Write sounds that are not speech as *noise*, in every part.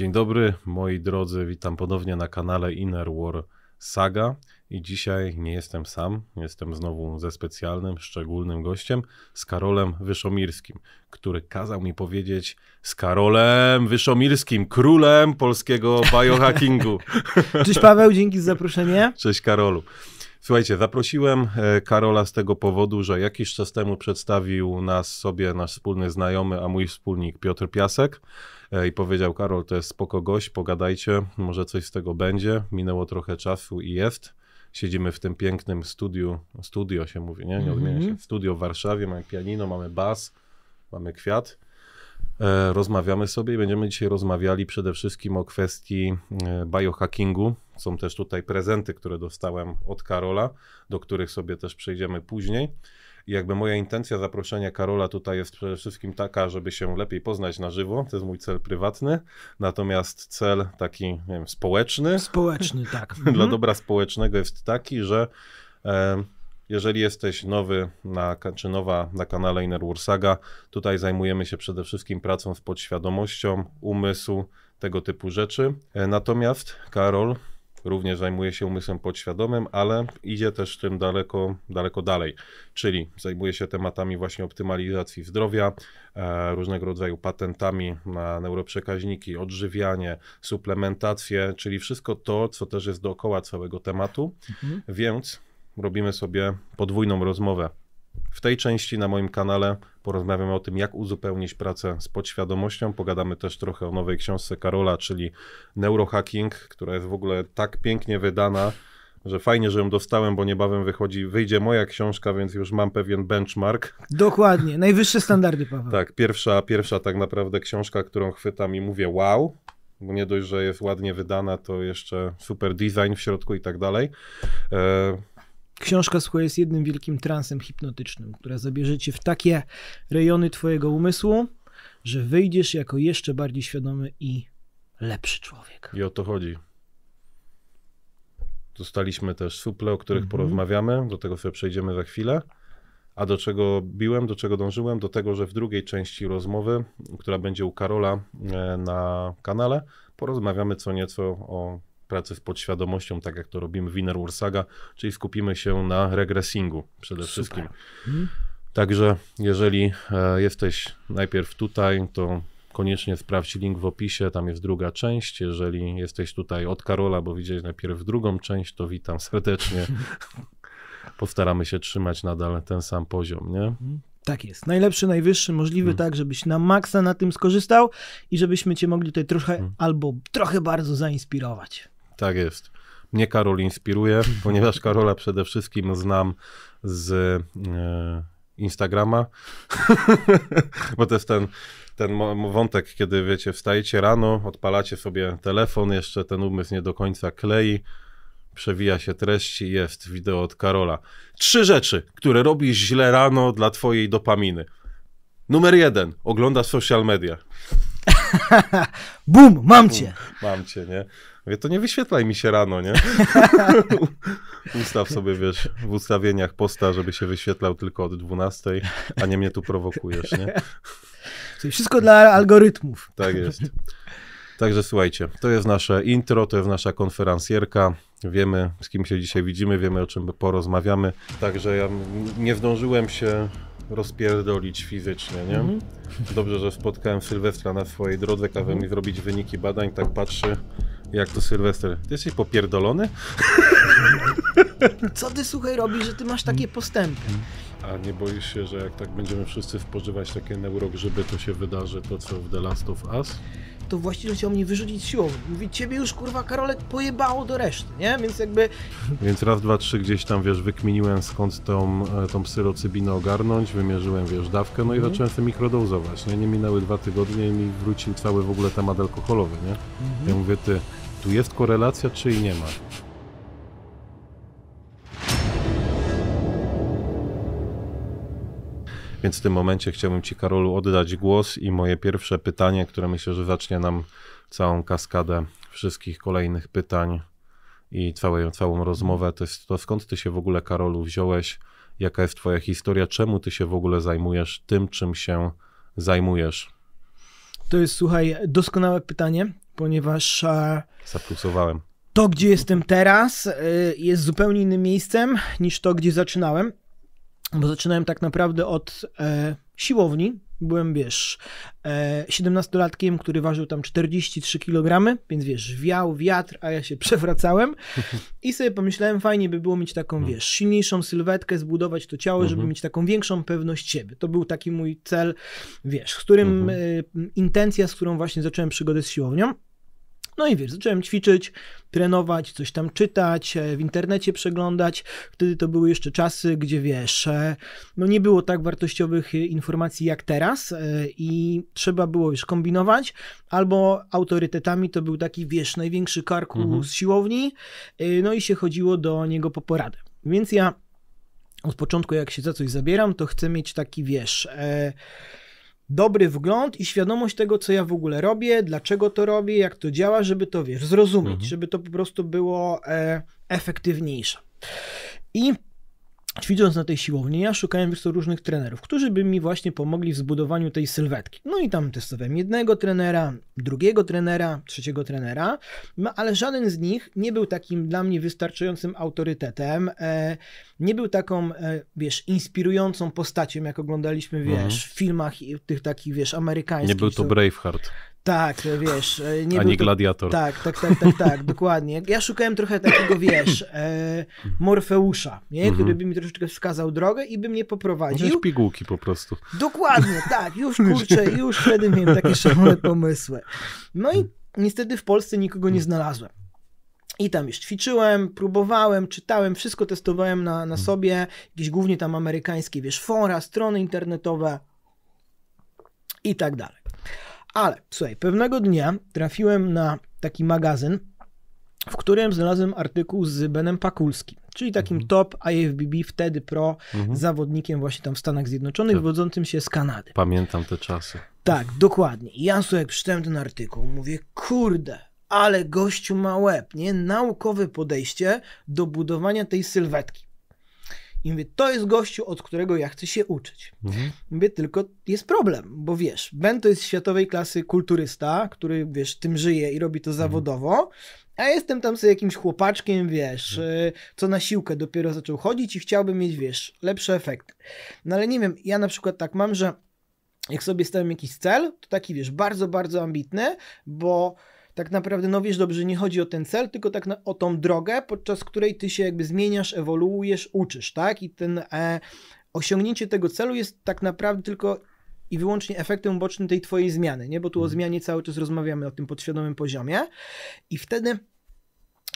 Dzień dobry, moi drodzy, witam ponownie na kanale Inner War Saga i dzisiaj nie jestem sam, jestem znowu ze specjalnym, szczególnym gościem, z Karolem Wyszomirskim, który kazał mi powiedzieć z Karolem Wyszomirskim, królem polskiego biohackingu. *laughs* Cześć Paweł, dzięki za zaproszenie. Cześć Karolu. Słuchajcie, zaprosiłem e, Karola z tego powodu, że jakiś czas temu przedstawił nas sobie nasz wspólny znajomy, a mój wspólnik Piotr Piasek. E, i powiedział: Karol, to jest spoko gość, pogadajcie, może coś z tego będzie. Minęło trochę czasu i jest. Siedzimy w tym pięknym studiu, studio się mówi, nie? Nie mhm. odmienia się. Studio w Warszawie, mamy pianino, mamy bas, mamy kwiat. E, rozmawiamy sobie i będziemy dzisiaj rozmawiali przede wszystkim o kwestii e, biohackingu. Są też tutaj prezenty, które dostałem od Karola, do których sobie też przejdziemy później. I jakby moja intencja zaproszenia Karola tutaj jest przede wszystkim taka, żeby się lepiej poznać na żywo. To jest mój cel prywatny. Natomiast cel taki, nie wiem, społeczny. Społeczny, tak. *laughs* Mhm. Dla dobra społecznego jest taki, że e, jeżeli jesteś nowy na, czy nowa na kanale Inner Warsaga, tutaj zajmujemy się przede wszystkim pracą z podświadomością, umysłu, tego typu rzeczy. E, natomiast Karol również zajmuje się umysłem podświadomym, ale idzie też tym daleko, daleko dalej, czyli zajmuje się tematami właśnie optymalizacji zdrowia, e, różnego rodzaju patentami na neuroprzekaźniki, odżywianie, suplementację, czyli wszystko to, co też jest dookoła całego tematu, mhm. więc robimy sobie podwójną rozmowę w tej części na moim kanale porozmawiamy o tym, jak uzupełnić pracę z podświadomością. Pogadamy też trochę o nowej książce Karola, czyli Neurohacking, która jest w ogóle tak pięknie wydana, że fajnie, że ją dostałem, bo niebawem wychodzi, wyjdzie moja książka, więc już mam pewien benchmark. Dokładnie, najwyższe standardy, Paweł. Tak, pierwsza, pierwsza tak naprawdę książka, którą chwytam i mówię wow, bo nie dość, że jest ładnie wydana, to jeszcze super design w środku i tak dalej. E, Książka słuchaj jest jednym wielkim transem hipnotycznym, która zabierze cię w takie rejony twojego umysłu, że wyjdziesz jako jeszcze bardziej świadomy i lepszy człowiek. I o to chodzi. Dostaliśmy też suple, o których mhm. porozmawiamy, do tego sobie przejdziemy za chwilę. A do czego biłem, do czego dążyłem? Do tego, że w drugiej części rozmowy, która będzie u Karola e, na kanale, porozmawiamy co nieco o pracy z podświadomością, tak jak to robimy w Inner World czyli skupimy się na regressingu przede Super. wszystkim. Mhm. Także jeżeli e, jesteś najpierw tutaj, to koniecznie sprawdź link w opisie, tam jest druga część. Jeżeli jesteś tutaj od Karola, bo widziałeś najpierw drugą część, to witam serdecznie. *laughs* Postaramy się trzymać nadal ten sam poziom, nie? Mhm. Tak jest. Najlepszy, najwyższy możliwy, mhm. tak, żebyś na maksa na tym skorzystał i żebyśmy cię mogli tutaj trochę albo trochę bardzo zainspirować. Tak jest. Mnie Karol inspiruje, ponieważ Karola przede wszystkim znam z e, Instagrama, *laughs* bo to jest ten, ten wątek, kiedy wiecie, wstajecie rano, odpalacie sobie telefon, jeszcze ten umysł nie do końca klei, przewija się treści, jest wideo od Karola. Trzy rzeczy, które robisz źle rano dla twojej dopaminy. Numer jeden, oglądasz social media. *laughs* Bum, mam cię. Mam cię, nie? Mówię, to nie wyświetlaj mi się rano, nie? *laughs* Ustaw sobie, wiesz, w ustawieniach posta, żeby się wyświetlał tylko od 12, a nie mnie tu prowokujesz, nie? wszystko dla algorytmów. Tak jest. Także słuchajcie, to jest nasze intro, to jest nasza konferencjerka. Wiemy, z kim się dzisiaj widzimy, wiemy, o czym porozmawiamy. Także ja nie zdążyłem się rozpierdolić fizycznie, nie? Mhm. Dobrze, że spotkałem Sylwestra na swojej drodze, kazał mhm. mi zrobić wyniki badań, tak patrzy, jak to Sylwester. Ty jesteś popierdolony? Co ty słuchaj robisz, że ty masz takie mhm. postępy? A nie boisz się, że jak tak będziemy wszyscy spożywać takie neurogrzyby, to się wydarzy to, co w The Last of Us? to właściciel chciał mnie wyrzucić siłą. Mówi, ciebie już kurwa Karolek pojebało do reszty, nie? Więc jakby... Więc raz, dwa, trzy gdzieś tam, wiesz, wykminiłem skąd tą, e, tą psylocybinę ogarnąć, wymierzyłem, wiesz, dawkę, no i mhm. zacząłem sobie mikrodozować, nie? Nie minęły dwa tygodnie i mi wrócił cały w ogóle temat alkoholowy, nie? Mhm. Ja mówię, ty, tu jest korelacja, czy i nie ma? Więc w tym momencie chciałbym Ci, Karolu, oddać głos i moje pierwsze pytanie, które myślę, że zacznie nam całą kaskadę wszystkich kolejnych pytań i całą, całą rozmowę, to jest to, skąd Ty się w ogóle, Karolu, wziąłeś, jaka jest Twoja historia, czemu Ty się w ogóle zajmujesz tym, czym się zajmujesz? To jest, słuchaj, doskonałe pytanie, ponieważ. E, Zaplusowałem. To, gdzie jestem teraz, e, jest zupełnie innym miejscem niż to, gdzie zaczynałem bo zaczynałem tak naprawdę od e, siłowni. Byłem, wiesz, e, 17-latkiem, który ważył tam 43 kg, więc wiesz, wiał wiatr, a ja się *laughs* przewracałem. I sobie pomyślałem, fajnie by było mieć taką, no. wiesz, silniejszą sylwetkę, zbudować to ciało, żeby mhm. mieć taką większą pewność siebie. To był taki mój cel, wiesz, z którym, mhm. e, intencja, z którą właśnie zacząłem przygodę z siłownią. No i wiesz, zacząłem ćwiczyć, trenować, coś tam czytać, e, w internecie przeglądać. Wtedy to były jeszcze czasy, gdzie wiesz, e, no nie było tak wartościowych e, informacji jak teraz i trzeba było już kombinować, albo autorytetami to był taki, wiesz, największy karku mhm. z siłowni, no i się chodziło do niego po poradę. Więc ja od początku, jak się za coś zabieram, to chcę mieć taki, wiesz... E, dobry wgląd i świadomość tego, co ja w ogóle robię, dlaczego to robię, jak to działa, żeby to, wiesz, zrozumieć, mhm. żeby to po prostu było e, efektywniejsze. I Ćwicząc na tej siłowni, ja szukałem różnych trenerów, którzy by mi właśnie pomogli w zbudowaniu tej sylwetki. No i tam testowałem jednego trenera, drugiego trenera, trzeciego trenera, no ale żaden z nich nie był takim dla mnie wystarczającym autorytetem, e, nie był taką, e, wiesz, inspirującą postacią, jak oglądaliśmy, wiesz, mhm. w filmach tych takich, wiesz, amerykańskich. Nie był to Braveheart. Tak, e, wiesz. E, nie A nie to... gladiator. Tak, tak, tak, tak, tak, *laughs* dokładnie. Ja szukałem trochę takiego, wiesz, e, Morfeusza, nie? Mhm. który by mi troszeczkę wskazał drogę i by mnie poprowadził. Jakieś pigułki po prostu. Dokładnie, *laughs* tak, już kurczę, już wtedy miałem takie szalone pomysły. No i niestety w Polsce nikogo nie znalazłem. I tam już ćwiczyłem, próbowałem, czytałem, wszystko testowałem na, na mhm. sobie, jakieś głównie tam amerykańskie, wiesz, fora, strony internetowe i tak dalej. Ale słuchaj, pewnego dnia trafiłem na taki magazyn, w którym znalazłem artykuł z Benem Pakulskim, czyli takim mhm. top IFBB, wtedy pro, mhm. zawodnikiem właśnie tam w Stanach Zjednoczonych, tak. wodzącym się z Kanady. Pamiętam te czasy. Tak, dokładnie. I ja sobie przeczytałem ten artykuł, mówię, kurde, ale gościu ma łeb, nie? Naukowe podejście do budowania tej sylwetki. I mówię, to jest gościu, od którego ja chcę się uczyć. Mhm. Mówię, tylko jest problem, bo wiesz, Ben to jest światowej klasy kulturysta, który, wiesz, tym żyje i robi to mhm. zawodowo, a jestem tam sobie jakimś chłopaczkiem, wiesz, mhm. Y, co na siłkę dopiero zaczął chodzić i chciałbym mieć, wiesz, lepsze efekty. No ale nie wiem, ja na przykład tak mam, że jak sobie stawiam jakiś cel, to taki, wiesz, bardzo, bardzo ambitny, bo tak naprawdę, no wiesz dobrze, nie chodzi o ten cel, tylko tak na, o tą drogę, podczas której ty się jakby zmieniasz, ewoluujesz, uczysz, tak? I ten e, osiągnięcie tego celu jest tak naprawdę tylko i wyłącznie efektem ubocznym tej twojej zmiany, nie? Bo tu o mhm. zmianie cały czas rozmawiamy o tym podświadomym poziomie i wtedy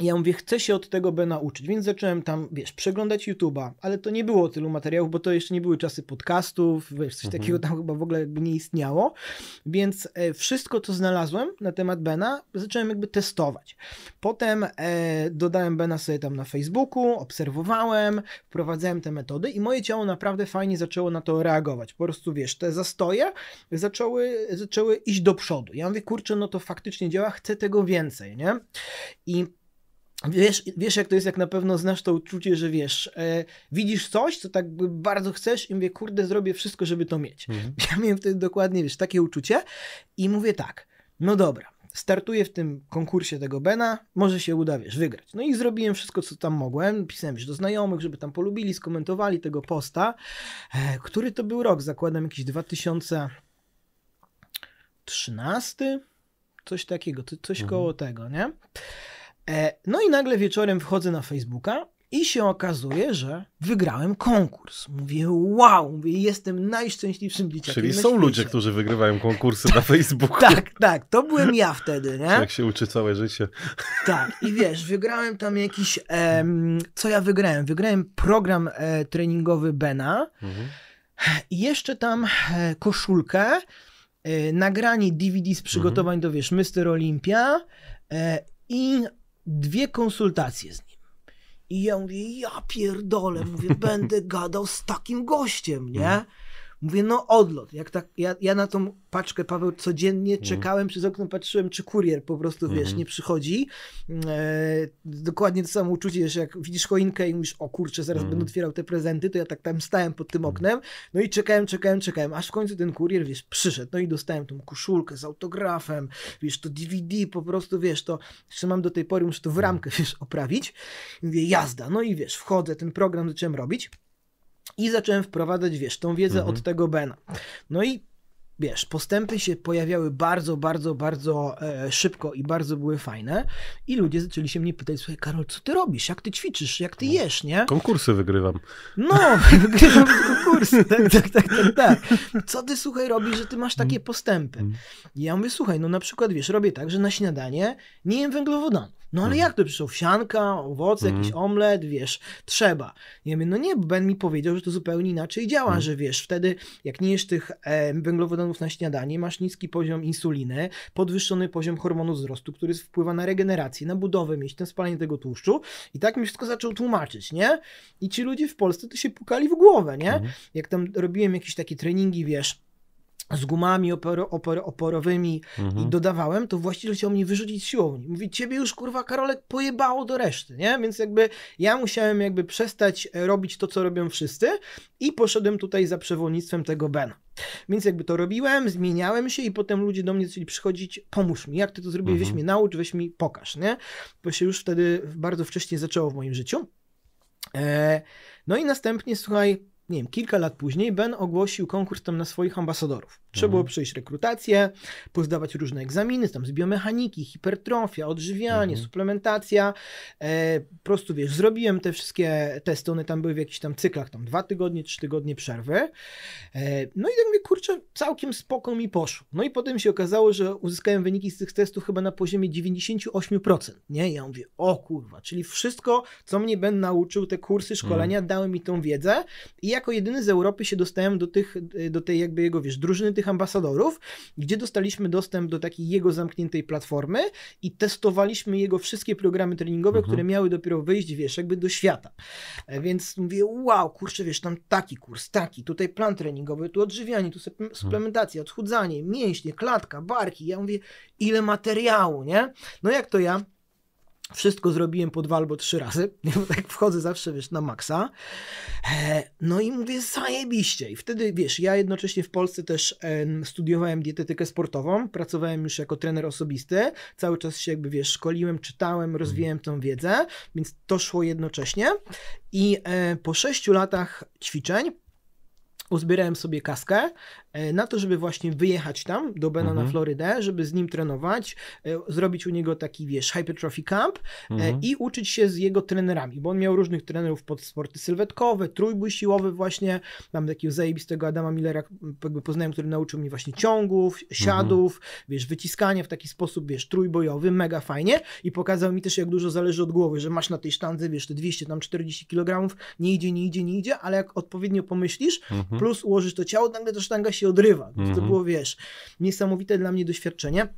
ja mówię, chcę się od tego B nauczyć, więc zacząłem tam, wiesz, przeglądać YouTube'a, ale to nie było tylu materiałów, bo to jeszcze nie były czasy podcastów, wiesz, coś mhm. takiego tam chyba w ogóle jakby nie istniało, więc e, wszystko, co znalazłem na temat Bena, zacząłem jakby testować. Potem e, dodałem Bena sobie tam na Facebooku, obserwowałem, wprowadzałem te metody i moje ciało naprawdę fajnie zaczęło na to reagować. Po prostu, wiesz, te zastoje zaczęły, zaczęły iść do przodu. Ja mówię, kurczę, no to faktycznie działa, chcę tego więcej, nie? I Wiesz, wiesz, jak to jest, jak na pewno znasz to uczucie, że wiesz, e, widzisz coś, co tak bardzo chcesz i mówię, kurde, zrobię wszystko, żeby to mieć. Mhm. *laughs* Ja miałem wtedy dokładnie, wiesz, takie uczucie i mówię tak, no dobra, startuję w tym konkursie tego Bena, może się uda, wiesz, wygrać. No i zrobiłem wszystko, co tam mogłem, pisałem już do znajomych, żeby tam polubili, skomentowali tego posta, e, który to był rok, zakładam jakiś 2013, coś takiego, coś mhm. koło tego, nie? E, no i nagle wieczorem wchodzę na Facebooka i się okazuje, że wygrałem konkurs. Mówię, wow, mówię, jestem najszczęśliwszym dzieciakiem. Czyli na są świecie. ludzie, którzy wygrywają konkursy na *laughs* Facebooku. Tak, tak, to byłem ja wtedy, nie? Jak się uczy całe życie. Tak, i wiesz, wygrałem tam jakiś. Em, co ja wygrałem? Wygrałem program e, treningowy Bena mhm. i jeszcze tam e, koszulkę, e, nagranie DVD z przygotowań mhm. do wiesz, Mister Olympia e, i dwie konsultacje z nim. I ja mówię, ja pierdolę, mówię, będę gadał z takim gościem, nie? Mówię, no odlot. Jak tak, ja, ja na tą paczkę, Paweł, codziennie mhm. czekałem, przez okno patrzyłem, czy kurier po prostu, wiesz, mhm. nie przychodzi. Mm, e, dokładnie to samo uczucie, że jak widzisz choinkę i mówisz, o kurczę, zaraz mm. będę otwierał te prezenty, to ja tak tam stałem pod tym mhm. oknem, no i czekałem, czekałem, czekałem, aż w końcu ten kurier, wiesz, przyszedł, no i dostałem tą koszulkę z autografem, wiesz, to DVD, po prostu, wiesz, to jeszcze mam do tej pory, muszę to w ramkę, wiesz, oprawić. I mówię, jazda, no i wiesz, wchodzę, ten program zacząłem robić. I zacząłem wprowadzać, wiesz, tą wiedzę mhm. od tego Bena. No i wiesz, postępy się pojawiały bardzo, bardzo, bardzo e, szybko i bardzo były fajne i ludzie zaczęli się mnie pytać, słuchaj Karol, co ty robisz, jak ty ćwiczysz, jak ty no. jesz, nie? Konkursy wygrywam. No, *laughs* wygrywam konkursy, tak, tak, tak, tak, tak. Co ty, słuchaj, robisz, że ty masz takie mm. postępy? I mm. ja mówię, słuchaj, no na przykład, wiesz, robię tak, że na śniadanie nie jem węglowodanów. No ale mhm. jak to? Przecież Wsianka, owoce, mhm. jakiś omlet, wiesz, trzeba. Ja mówię, no nie, bo Ben mi powiedział, że to zupełnie inaczej działa, mhm. że wiesz, wtedy jak nie jesz tych e, węglowodanów na śniadanie, masz niski poziom insuliny, podwyższony poziom hormonu wzrostu, który wpływa na regenerację, na budowę mięśni, na spalanie tego tłuszczu. I tak mi wszystko zaczął tłumaczyć, nie? I ci ludzie w Polsce to się pukali w głowę, nie? Mhm. Jak tam robiłem jakieś takie treningi, wiesz, z gumami opor, oporowymi mhm. i dodawałem, to właściciel chciał mnie wyrzucić z siłowni. Mówi, ciebie już kurwa Karolek pojebało do reszty, nie? Więc jakby ja musiałem jakby przestać e, robić to, co robią wszyscy i poszedłem tutaj za przewodnictwem tego Bena. Więc jakby to robiłem, zmieniałem się i potem ludzie do mnie zaczęli przychodzić, pomóż mi, jak ty to zrobiłeś, mhm. weź naucz, weź mi pokaż, nie? Bo się już wtedy bardzo wcześnie zaczęło w moim życiu. E no i następnie, słuchaj, nie wiem, kilka lat później Ben ogłosił konkurs tam na swoich ambasadorów. Trzeba było mhm. przejść rekrutację, pozdawać różne egzaminy, tam z biomechaniki, hipertrofia, odżywianie, mhm. suplementacja. E, po prostu wiesz, zrobiłem te wszystkie testy, one tam były w jakichś tam cyklach, tam dwa tygodnie, trzy tygodnie przerwy. E, no i tak mówię, kurczę, całkiem spoko mi poszło. No i potem się okazało, że uzyskałem wyniki z tych testów chyba na poziomie 98%. Nie, ja mówię, o kurwa, czyli wszystko, co mnie Ben nauczył, te kursy, szkolenia, mhm. dały mi tą wiedzę i jako jedyny z Europy się dostałem do tych, do tej jakby jego, wiesz, drużyny tych tych ambasadorów, gdzie dostaliśmy dostęp do takiej jego zamkniętej platformy i testowaliśmy jego wszystkie programy treningowe, mhm. które miały dopiero wyjść, wiesz, jakby do świata. E, więc mówię, wow, kurczę, wiesz, tam taki kurs, taki, tutaj plan treningowy, tu odżywianie, tu mhm. suplementacja, odchudzanie, mięśnie, klatka, barki. Ja mówię, ile materiału, nie? No jak to ja wszystko zrobiłem po dwa albo trzy razy, *laughs* bo tak wchodzę zawsze, wiesz, na maksa. E, no i mówię, zajebiście. I wtedy, wiesz, ja jednocześnie w Polsce też studiowałem dietetykę sportową, pracowałem już jako trener osobisty, cały czas się jakby, wiesz, szkoliłem, czytałem, rozwijałem tą wiedzę, więc to szło jednocześnie. I e, po sześciu latach ćwiczeń uzbierałem sobie kaskę e, na to, żeby właśnie wyjechać tam do Bena mhm. na Florydę, żeby z nim trenować, e, zrobić u niego taki, wiesz, hypertrophy camp e, mhm. i uczyć się z jego trenerami, bo on miał różnych trenerów pod sporty sylwetkowe, trójbój siłowy właśnie, mam takiego zajebistego Adama Millera, jakby poznałem, który nauczył mnie właśnie ciągów, siadów, mhm. wiesz, wyciskania w taki sposób, wiesz, trójbojowy, mega fajnie i pokazał mi też, jak dużo zależy od głowy, że masz na tej sztandze, wiesz, te 200, tam 40 kg, nie idzie, nie idzie, nie idzie, ale jak odpowiednio pomyślisz, mhm mhm. plus ułożysz to ciało, nagle ta sztanga się odrywa. Mhm. To było, wiesz, niesamowite dla mnie doświadczenie.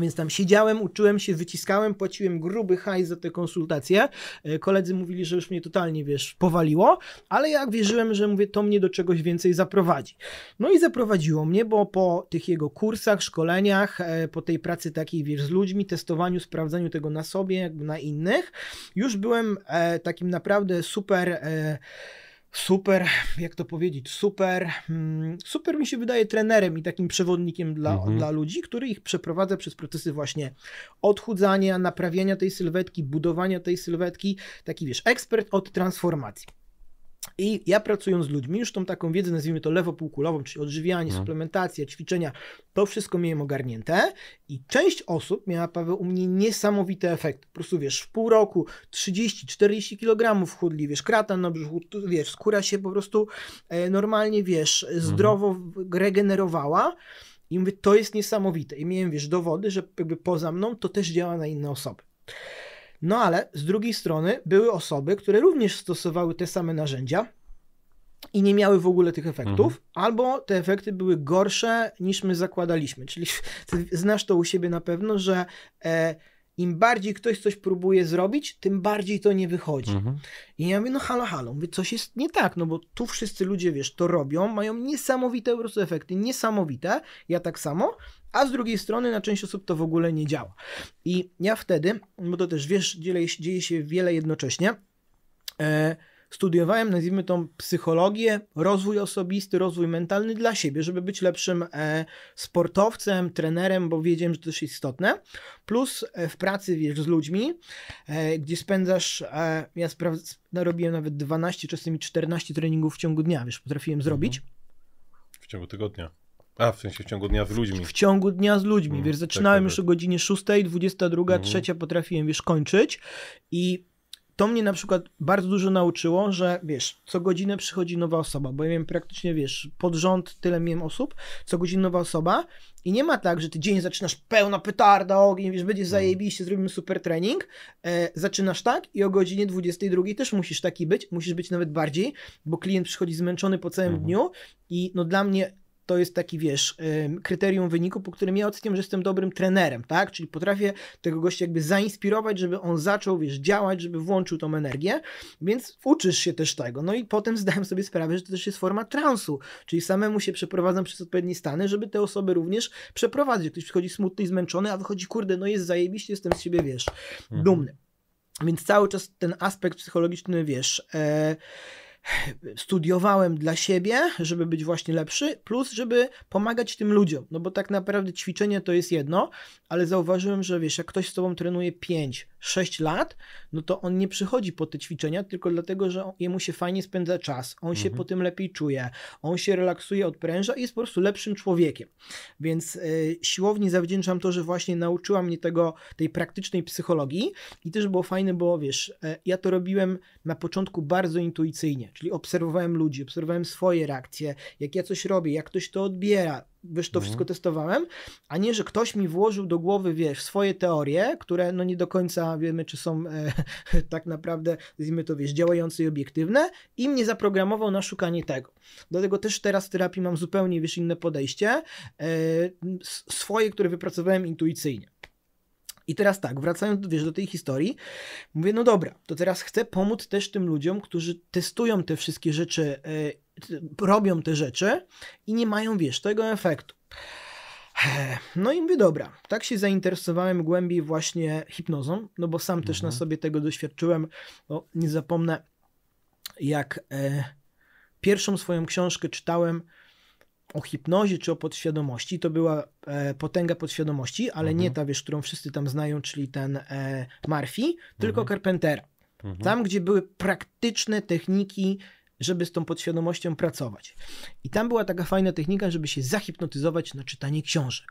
Więc tam siedziałem, uczyłem się, wyciskałem, płaciłem gruby hajs za te konsultacje. E, koledzy mówili, że już mnie totalnie, wiesz, powaliło, ale ja wierzyłem, że mówię, to mnie do czegoś więcej zaprowadzi. No i zaprowadziło mnie, bo po tych jego kursach, szkoleniach, e, po tej pracy takiej, wiesz, z ludźmi, testowaniu, sprawdzaniu tego na sobie, jakby na innych, już byłem e, takim naprawdę super super, jak to powiedzieć, super, mm, super mi się wydaje trenerem i takim przewodnikiem dla, mhm. dla ludzi, który ich przeprowadza przez procesy właśnie odchudzania, naprawiania tej sylwetki, budowania tej sylwetki, taki wiesz, ekspert od transformacji. I ja pracując z ludźmi, już tą taką wiedzę, nazwijmy to lewopółkulową, czyli odżywianie, mhm. suplementacja, ćwiczenia, to wszystko miałem ogarnięte i część osób miała, Paweł, u mnie niesamowite efekt. Po prostu, wiesz, w pół roku 30-40 kg chudli, wiesz, kratan na brzuchu, wiesz, skóra się po prostu e, normalnie, wiesz, mhm. zdrowo regenerowała. I mówię, to jest niesamowite. I miałem, wiesz, dowody, że jakby poza mną to też działa na inne osoby. No ale z drugiej strony były osoby, które również stosowały te same narzędzia i nie miały w ogóle tych efektów, mhm. albo te efekty były gorsze niż my zakładaliśmy. Czyli *laughs* znasz to u siebie na pewno, że e, im bardziej ktoś coś próbuje zrobić, tym bardziej to nie wychodzi. Mhm. I ja mówię, no halo, halo, mówię, coś jest nie tak, no bo tu wszyscy ludzie, wiesz, to robią, mają niesamowite po prostu efekty, niesamowite, ja tak samo, a z drugiej strony na część osób to w ogóle nie działa. I ja wtedy, bo to też wiesz, dzieje, dzieje się wiele jednocześnie, e, studiowałem, nazwijmy tą psychologię, rozwój osobisty, rozwój mentalny dla siebie, żeby być lepszym e, sportowcem, trenerem, bo wiedziałem, że to jest istotne. Plus e, w pracy, wiesz, z ludźmi, e, gdzie spędzasz, e, ja spra- narobiłem nawet 12, czasami 14 treningów w ciągu dnia, wiesz, potrafiłem zrobić. Mhm. W ciągu tygodnia. A, w sensie w ciągu dnia z ludźmi. W ciągu dnia z ludźmi, mm, zaczynałem tak, już tak. o godzinie 6, 22, mm. 3 potrafiłem, wiesz, kończyć i to mnie na przykład bardzo dużo nauczyło, że wiesz, co godzinę przychodzi nowa osoba, bo ja miałem praktycznie, wiesz, pod rząd tyle miałem osób, co godzinę nowa osoba i nie ma tak, że ty dzień zaczynasz pełna petarda, ogień, wiesz, będziesz mhm. zajebiście, zrobimy super trening, e, zaczynasz tak i o godzinie 22 też musisz taki być, musisz być nawet bardziej, bo klient przychodzi zmęczony po całym mhm. dniu i no dla mnie to jest taki, wiesz, kryterium wyniku, po którym ja oceniam, że jestem dobrym trenerem, tak? Czyli potrafię tego gościa jakby zainspirować, żeby on zaczął, wiesz, działać, żeby włączył tą energię, więc uczysz się też tego. No i potem zdałem sobie sprawę, że to też jest forma transu, czyli samemu się przeprowadzam przez odpowiednie stany, żeby te osoby również przeprowadzić. Ktoś przychodzi smutny i zmęczony, a wychodzi, kurde, no jest zajebiście, jestem z siebie, wiesz, mhm. dumny. Więc cały czas ten aspekt psychologiczny, wiesz, e, studiowałem dla siebie, żeby być właśnie lepszy, plus żeby pomagać tym ludziom. No bo tak naprawdę ćwiczenie to jest jedno, ale zauważyłem, że wiesz, jak ktoś z tobą trenuje 5, 6 lat, no to on nie przychodzi po te ćwiczenia, tylko dlatego, że jemu się fajnie spędza czas, on mhm. się po tym lepiej czuje, on się relaksuje, odpręża i jest po prostu lepszym człowiekiem. Więc y, siłowni zawdzięczam to, że właśnie nauczyła mnie tego, tej praktycznej psychologii i też było fajne, bo wiesz, e, ja to robiłem na początku bardzo intuicyjnie, czyli obserwowałem ludzi, obserwowałem swoje reakcje, jak ja coś robię, jak ktoś to odbiera, wiesz, to mhm. wszystko testowałem, a nie, że ktoś mi włożył do głowy, wiesz, swoje teorie, które no nie do końca wiemy, czy są e, *laughs* tak naprawdę, nazwijmy to, wiesz, działające i obiektywne i mnie zaprogramował na szukanie tego. Dlatego też teraz w terapii mam zupełnie, wiesz, inne podejście, e, swoje, które wypracowałem intuicyjnie. I teraz tak, wracając wiesz, do tej historii, mówię, no dobra, to teraz chcę pomóc też tym ludziom, którzy testują te wszystkie rzeczy, e, robią te rzeczy i nie mają, wiesz, tego efektu. No i mówię, dobra, tak się zainteresowałem głębiej właśnie hipnozą, no bo sam mhm. też na mhm. sobie tego doświadczyłem, bo nie zapomnę, jak e, pierwszą swoją książkę czytałem o hipnozie czy o podświadomości. To była e, potęga podświadomości, ale mhm. nie ta, wiesz, którą wszyscy tam znają, czyli ten e, Murphy, tylko mhm. Carpentera. Mhm. Tam, gdzie były praktyczne techniki, żeby z tą podświadomością pracować. I tam była taka fajna technika, żeby się zahipnotyzować na czytanie książek.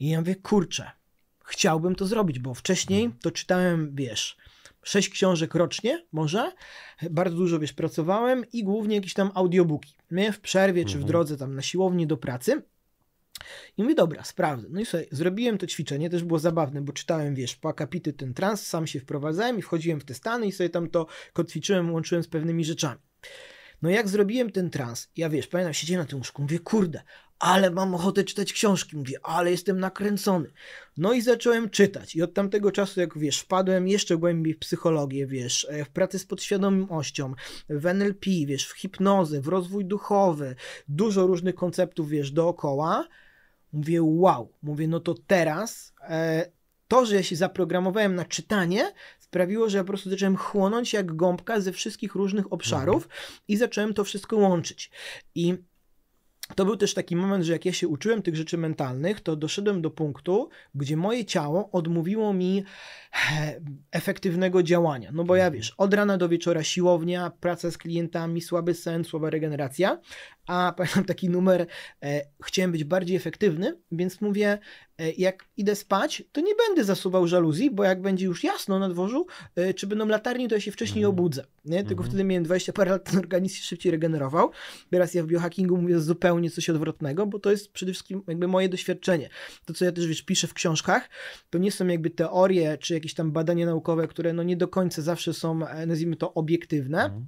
I ja mówię, kurczę, chciałbym to zrobić, bo wcześniej mhm. to czytałem, wiesz, sześć książek rocznie może. Bardzo dużo, wiesz, pracowałem i głównie jakieś tam audiobooki. My W przerwie mhm. czy w mhm. drodze tam na siłowni do pracy. I mówię, dobra, sprawdzę. No i sobie zrobiłem to ćwiczenie, też było zabawne, bo czytałem, wiesz, po akapity ten trans, sam się wprowadzałem i wchodziłem w te stany i sobie tam to kotwiczyłem, łączyłem z pewnymi rzeczami. No jak zrobiłem ten trans, ja wiesz, pamiętam, siedziałem na tym łóżku, mówię, kurde, ale mam ochotę czytać książki, mówię, ale jestem nakręcony. No i zacząłem czytać i od tamtego czasu, jak wiesz, wpadłem jeszcze głębiej w psychologię, wiesz, e, w pracę z podświadomością, w NLP, wiesz, w hipnozę, w rozwój duchowy, dużo różnych konceptów, wiesz, dookoła. Mówię, wow, mówię, no to teraz e, to, że ja się zaprogramowałem na czytanie, sprawiło, że ja po prostu zacząłem chłonąć jak gąbka ze wszystkich różnych obszarów mhm. i zacząłem to wszystko łączyć. I to był też taki moment, że jak ja się uczyłem tych rzeczy mentalnych, to doszedłem do punktu, gdzie moje ciało odmówiło mi e, efektywnego działania. No bo ja mhm. wiesz, od rana do wieczora siłownia, praca z klientami, słaby sen, słaba regeneracja, a *laughs* pamiętam taki numer, e, chciałem być bardziej efektywny, więc mówię, E, jak idę spać, to nie będę zasuwał żaluzji, bo jak będzie już jasno na dworzu, e, czy będą latarnie, to ja się wcześniej mm. obudzę. Nie? Tylko mm wtedy miałem 20 parę lat, ten organizm się szybciej regenerował. Teraz ja w biohackingu mówię zupełnie coś odwrotnego, bo to jest przede wszystkim jakby moje doświadczenie. To, co ja też wiesz, piszę w książkach, to nie są jakby teorie, czy jakieś tam badania naukowe, które no nie do końca zawsze są, e, nazwijmy to, obiektywne. Mm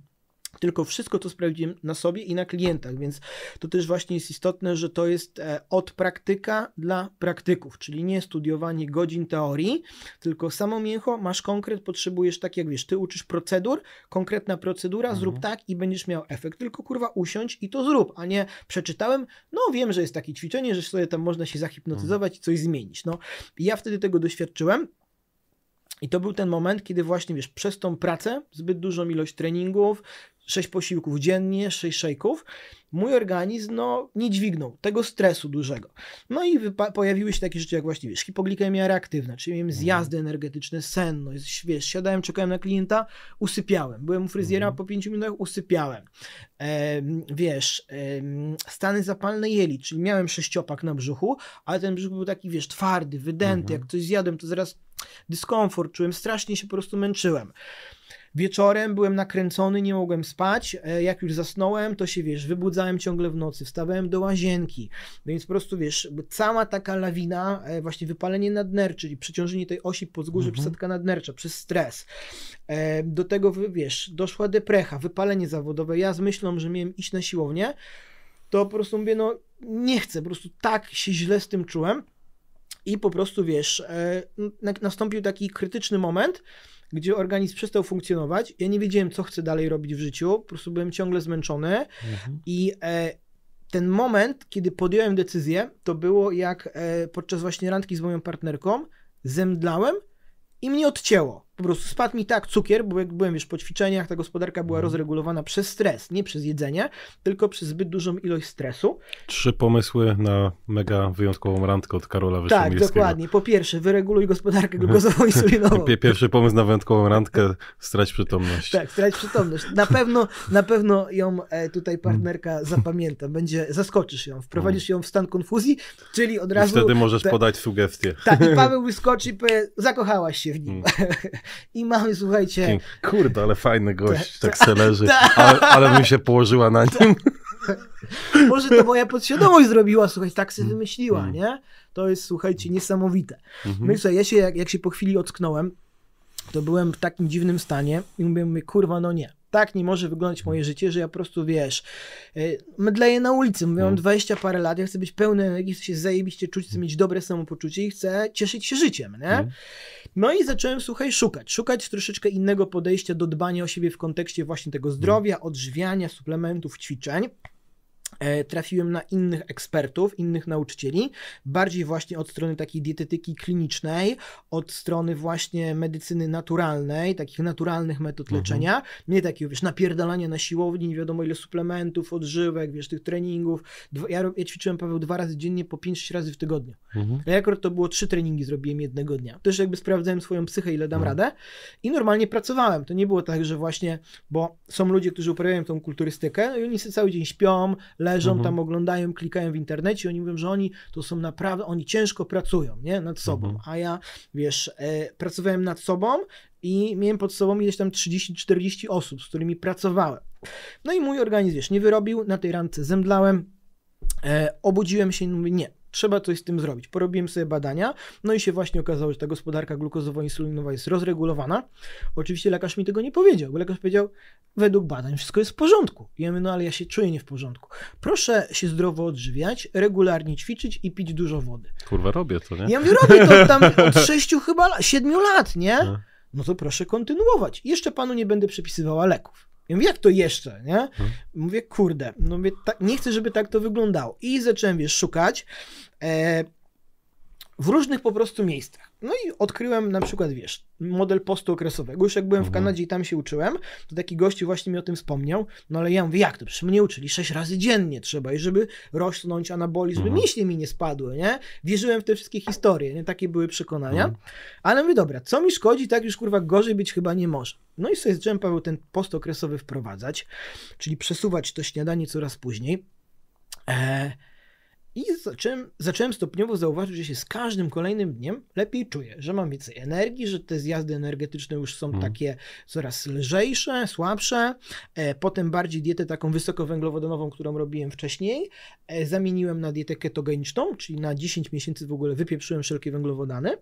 tylko wszystko to sprawdziłem na sobie i na klientach, więc to też właśnie jest istotne, że to jest e, od praktyka dla praktyków, czyli nie studiowanie godzin teorii, tylko samo mięcho, masz konkret, potrzebujesz tak jak wiesz, ty uczysz procedur, konkretna procedura, mhm. zrób tak i będziesz miał efekt, tylko kurwa usiądź i to zrób, a nie przeczytałem, no wiem, że jest takie ćwiczenie, że sobie tam można się zahipnotyzować mhm. i coś zmienić, no i ja wtedy tego doświadczyłem, i to był ten moment, kiedy właśnie wiesz, przez tą pracę, zbyt dużą ilość treningów, sześć posiłków dziennie, sześć szejków, mój organizm no, nie dźwignął tego stresu dużego. No i pojawiły się takie rzeczy jak właśnie wiesz, hipoglikemia reaktywna, czyli miałem mhm. zjazdy energetyczne, senność, wiesz, siadałem, czekałem na klienta, usypiałem. Byłem u fryzjera, mm. po pięciu minutach usypiałem. E, wiesz, e, stany zapalne jelit, czyli miałem sześciopak na brzuchu, ale ten brzuch był taki, wiesz, twardy, wydęty, mm. jak coś zjadłem, to zaraz dyskomfort, czułem strasznie się po prostu męczyłem. Wieczorem byłem nakręcony, nie mogłem spać. E, jak już zasnąłem, to się wiesz, wybudzałem ciągle w nocy, wstawałem do łazienki. No więc po prostu wiesz, cała taka lawina, e, właśnie wypalenie nadnerczy czyli przeciążenie tej osi podwzgórze, mhm. przesadka nadnercza przez stres. E, do tego wiesz, doszła deprecha, wypalenie zawodowe. Ja z myślą, że miałem iść na siłownię, to po prostu mówię, no nie chcę, po prostu tak się źle z tym czułem. I po prostu wiesz, e, nastąpił taki krytyczny moment, gdzie organizm przestał funkcjonować. Ja nie wiedziałem, co chcę dalej robić w życiu, po prostu byłem ciągle zmęczony. Mhm. I e, ten moment, kiedy podjąłem decyzję, to było jak e, podczas właśnie randki z moją partnerką, zemdlałem i mnie odcięło po prostu spadł mi tak cukier, bo jak byłem już po ćwiczeniach, ta gospodarka była mhm. rozregulowana przez stres, nie przez jedzenie, tylko przez zbyt dużą ilość stresu. Trzy pomysły na mega wyjątkową randkę od Karola Wyszymielskiego. Tak, dokładnie. Po pierwsze, wyreguluj gospodarkę glukozową i sulinową. *laughs* Pierwszy pomysł na wyjątkową randkę, strać przytomność. Tak, strać przytomność. Na pewno, na pewno ją e, tutaj mm. partnerka zapamięta, będzie, zaskoczysz ją, wprowadzisz mm. ją w stan konfuzji, czyli od razu... I wtedy możesz te... podać sugestie. Tak, i *laughs* Paweł wyskoczy i powie, zakochałaś się w nim. Mm. *laughs* I mamy, słuchajcie... Kurde, ale fajny gość, tak se leży, ale, *laughs* ale bym się położyła na *laughs* nim. Może to moja podświadomość zrobiła, słuchaj, tak sobie mm. wymyśliła, mm. nie? To jest, słuchajcie, mm. niesamowite. Mm -hmm. ja się, jak, jak się po chwili ocknąłem, to byłem w takim dziwnym stanie i mówię, mówię kurwa, no nie tak nie może wyglądać moje życie, że ja po prostu, wiesz, e, mdleję na ulicy, mówię, mam 20 mm. parę lat, ja chcę być pełny energii, chcę się zajebiście czuć, chcę mieć dobre samopoczucie i chcę cieszyć się życiem, nie? Mm. No i zacząłem, słuchaj, szukać, szukać troszeczkę innego podejścia do dbania o siebie w kontekście właśnie tego zdrowia, odżywiania, suplementów, ćwiczeń. E, trafiłem na innych ekspertów, innych nauczycieli, bardziej właśnie od strony takiej dietetyki klinicznej, od strony właśnie medycyny naturalnej, takich naturalnych metod mhm. leczenia, nie takie, wiesz, napierdalania na siłowni, nie wiadomo ile suplementów, odżywek, wiesz, tych treningów. Ja, ja ćwiczyłem, Paweł, dwa razy dziennie po 5-6 razy w tygodniu. Mhm. Ja akurat to było trzy treningi zrobiłem jednego dnia. Też jakby sprawdzałem swoją psychę, ile dam mhm. radę i normalnie pracowałem. To nie było tak, że właśnie, bo są ludzie, którzy uprawiają tą kulturystykę no i oni sobie cały dzień śpią, leżą mhm. tam, oglądają, klikają w internecie, oni mówią, że oni to są naprawdę, oni ciężko pracują, nie, nad sobą, mhm. a ja, wiesz, e, pracowałem nad sobą i miałem pod sobą gdzieś tam 30-40 osób, z którymi pracowałem. No i mój organizm, wiesz, nie wyrobił, na tej randce zemdlałem, e, obudziłem się i mówię, nie, trzeba coś z tym zrobić. Porobiłem sobie badania, no i się właśnie okazało, że ta gospodarka glukozowo-insulinowa jest rozregulowana. Oczywiście lekarz mi tego nie powiedział, bo lekarz powiedział, według badań wszystko jest w porządku. ja mówię, no ale ja się czuję nie w porządku. Proszę się zdrowo odżywiać, regularnie ćwiczyć i pić dużo wody. Kurwa, robię to, nie? Ja mówię, robię to *laughs* tam od sześciu chyba, siedmiu lat, nie? No, no to proszę kontynuować. Jeszcze panu nie będę przepisywała leków. Ja mówię, jak to jeszcze, nie? Hmm. Mówię, kurde, no mówię, tak, nie chcę, żeby tak to wyglądało. I zacząłem, wiesz, szukać e, w różnych po prostu miejscach. No i odkryłem na przykład, wiesz, model postu okresowego. Już jak byłem w mhm. Kanadzie i tam się uczyłem, to taki gość właśnie mi o tym wspomniał, no ale ja mówię, jak to? Przecież mnie uczyli sześć razy dziennie trzeba i żeby rosnąć anabolizm, żeby mhm. mięśnie mi nie spadły, nie? Wierzyłem w te wszystkie historie, nie? Takie były przekonania. Mhm. Ale mówię, dobra, co mi szkodzi, tak już kurwa gorzej być chyba nie może. No i sobie zacząłem, Paweł, ten post okresowy wprowadzać, czyli przesuwać to śniadanie coraz później. Eee, i zacząłem, zacząłem stopniowo zauważyć, że się z każdym kolejnym dniem lepiej czuję, że mam więcej energii, że te zjazdy energetyczne już są mhm. takie coraz lżejsze, słabsze. E, potem bardziej dietę taką wysokowęglowodanową, którą robiłem wcześniej, e, zamieniłem na dietę ketogeniczną, czyli na 10 miesięcy w ogóle wypieprzyłem wszelkie węglowodany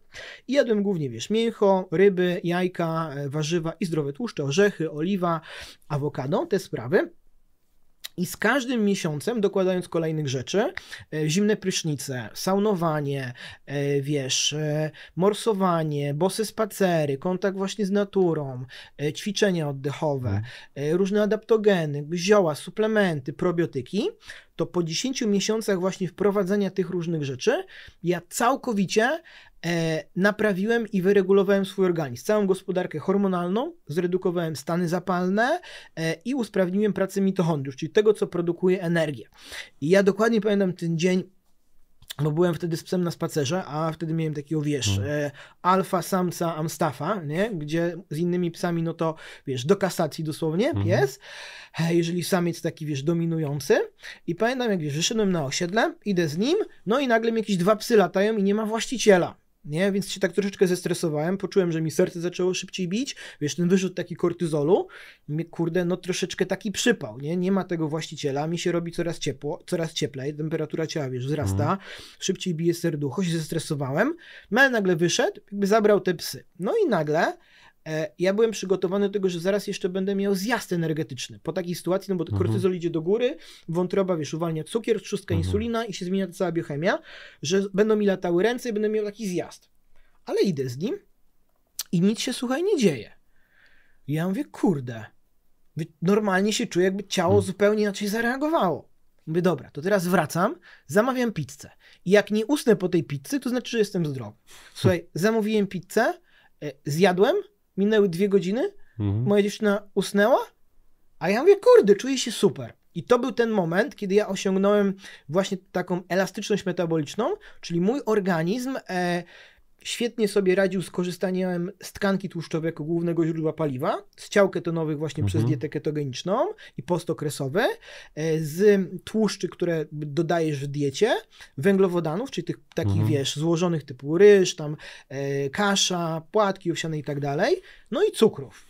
i jadłem głównie, wiesz, mięcho, ryby, jajka, e, warzywa i zdrowe tłuszcze, orzechy, oliwa, awokado, te sprawy. I z każdym miesiącem, dokładając kolejnych rzeczy, e, zimne prysznice, saunowanie, e, wiesz, e, morsowanie, bosy spacery, kontakt właśnie z naturą, ćwiczenia oddechowe, mhm. różne adaptogeny, zioła, suplementy, probiotyki, to po 10 miesiącach właśnie wprowadzenia tych różnych rzeczy, ja całkowicie E, naprawiłem i wyregulowałem swój organizm, całą gospodarkę hormonalną, zredukowałem stany zapalne e, i usprawniłem pracę mitochondriów, czyli tego, co produkuje energię. I ja dokładnie pamiętam ten dzień, bo byłem wtedy z psem na spacerze, a wtedy miałem takiego, wiesz, hmm. e, alfa samca amstafa, nie? gdzie z innymi psami, no to, wiesz, do kasacji dosłownie hmm. pies, e, jeżeli samiec taki, wiesz, dominujący. I pamiętam, jak, wiesz, wyszedłem na osiedle, idę z nim, no i nagle mi jakieś dwa psy latają i nie ma właściciela nie? Więc się tak troszeczkę zestresowałem, poczułem, że mi serce zaczęło szybciej bić, wiesz, ten wyrzut taki kortyzolu, mnie, kurde, no troszeczkę taki przypał, nie? Nie ma tego właściciela, mi się robi coraz ciepło, coraz cieplej, temperatura ciała, wiesz, wzrasta, mm. szybciej bije serducho, się zestresowałem, Mel no, nagle wyszedł, jakby zabrał te psy. No i nagle E, ja byłem przygotowany do tego, że zaraz jeszcze będę miał zjazd energetyczny po takiej sytuacji, no bo mhm. kortyzol idzie do góry, wątroba, wiesz, uwalnia cukier, trzustka mhm. insulina i się zmienia cała biochemia, że będą mi latały ręce i będę miał taki zjazd. Ale idę z nim i nic się, słuchaj, nie dzieje. Ja mówię, kurde, normalnie się czuję, jakby ciało mhm. zupełnie inaczej zareagowało. Mówię, dobra, to teraz wracam, zamawiam pizzę. I jak nie usnę po tej pizzy, to znaczy, że jestem zdrowy. *laughs* Słuchaj, zamówiłem pizzę, e, zjadłem, minęły dwie godziny, mhm. moja dziewczyna usnęła, a ja mówię, kurde, czuję się super. I to był ten moment, kiedy ja osiągnąłem właśnie taką elastyczność metaboliczną, czyli mój organizm e, świetnie sobie radził z korzystaniem z tkanki tłuszczowej jako głównego źródła paliwa, z ciał ketonowych właśnie mhm. przez dietę ketogeniczną i postokresowe, e, z tłuszczy, które dodajesz w diecie, węglowodanów, czyli tych takich, mhm. wiesz, złożonych typu ryż, tam e, kasza, płatki owsiane i tak dalej, no i cukrów.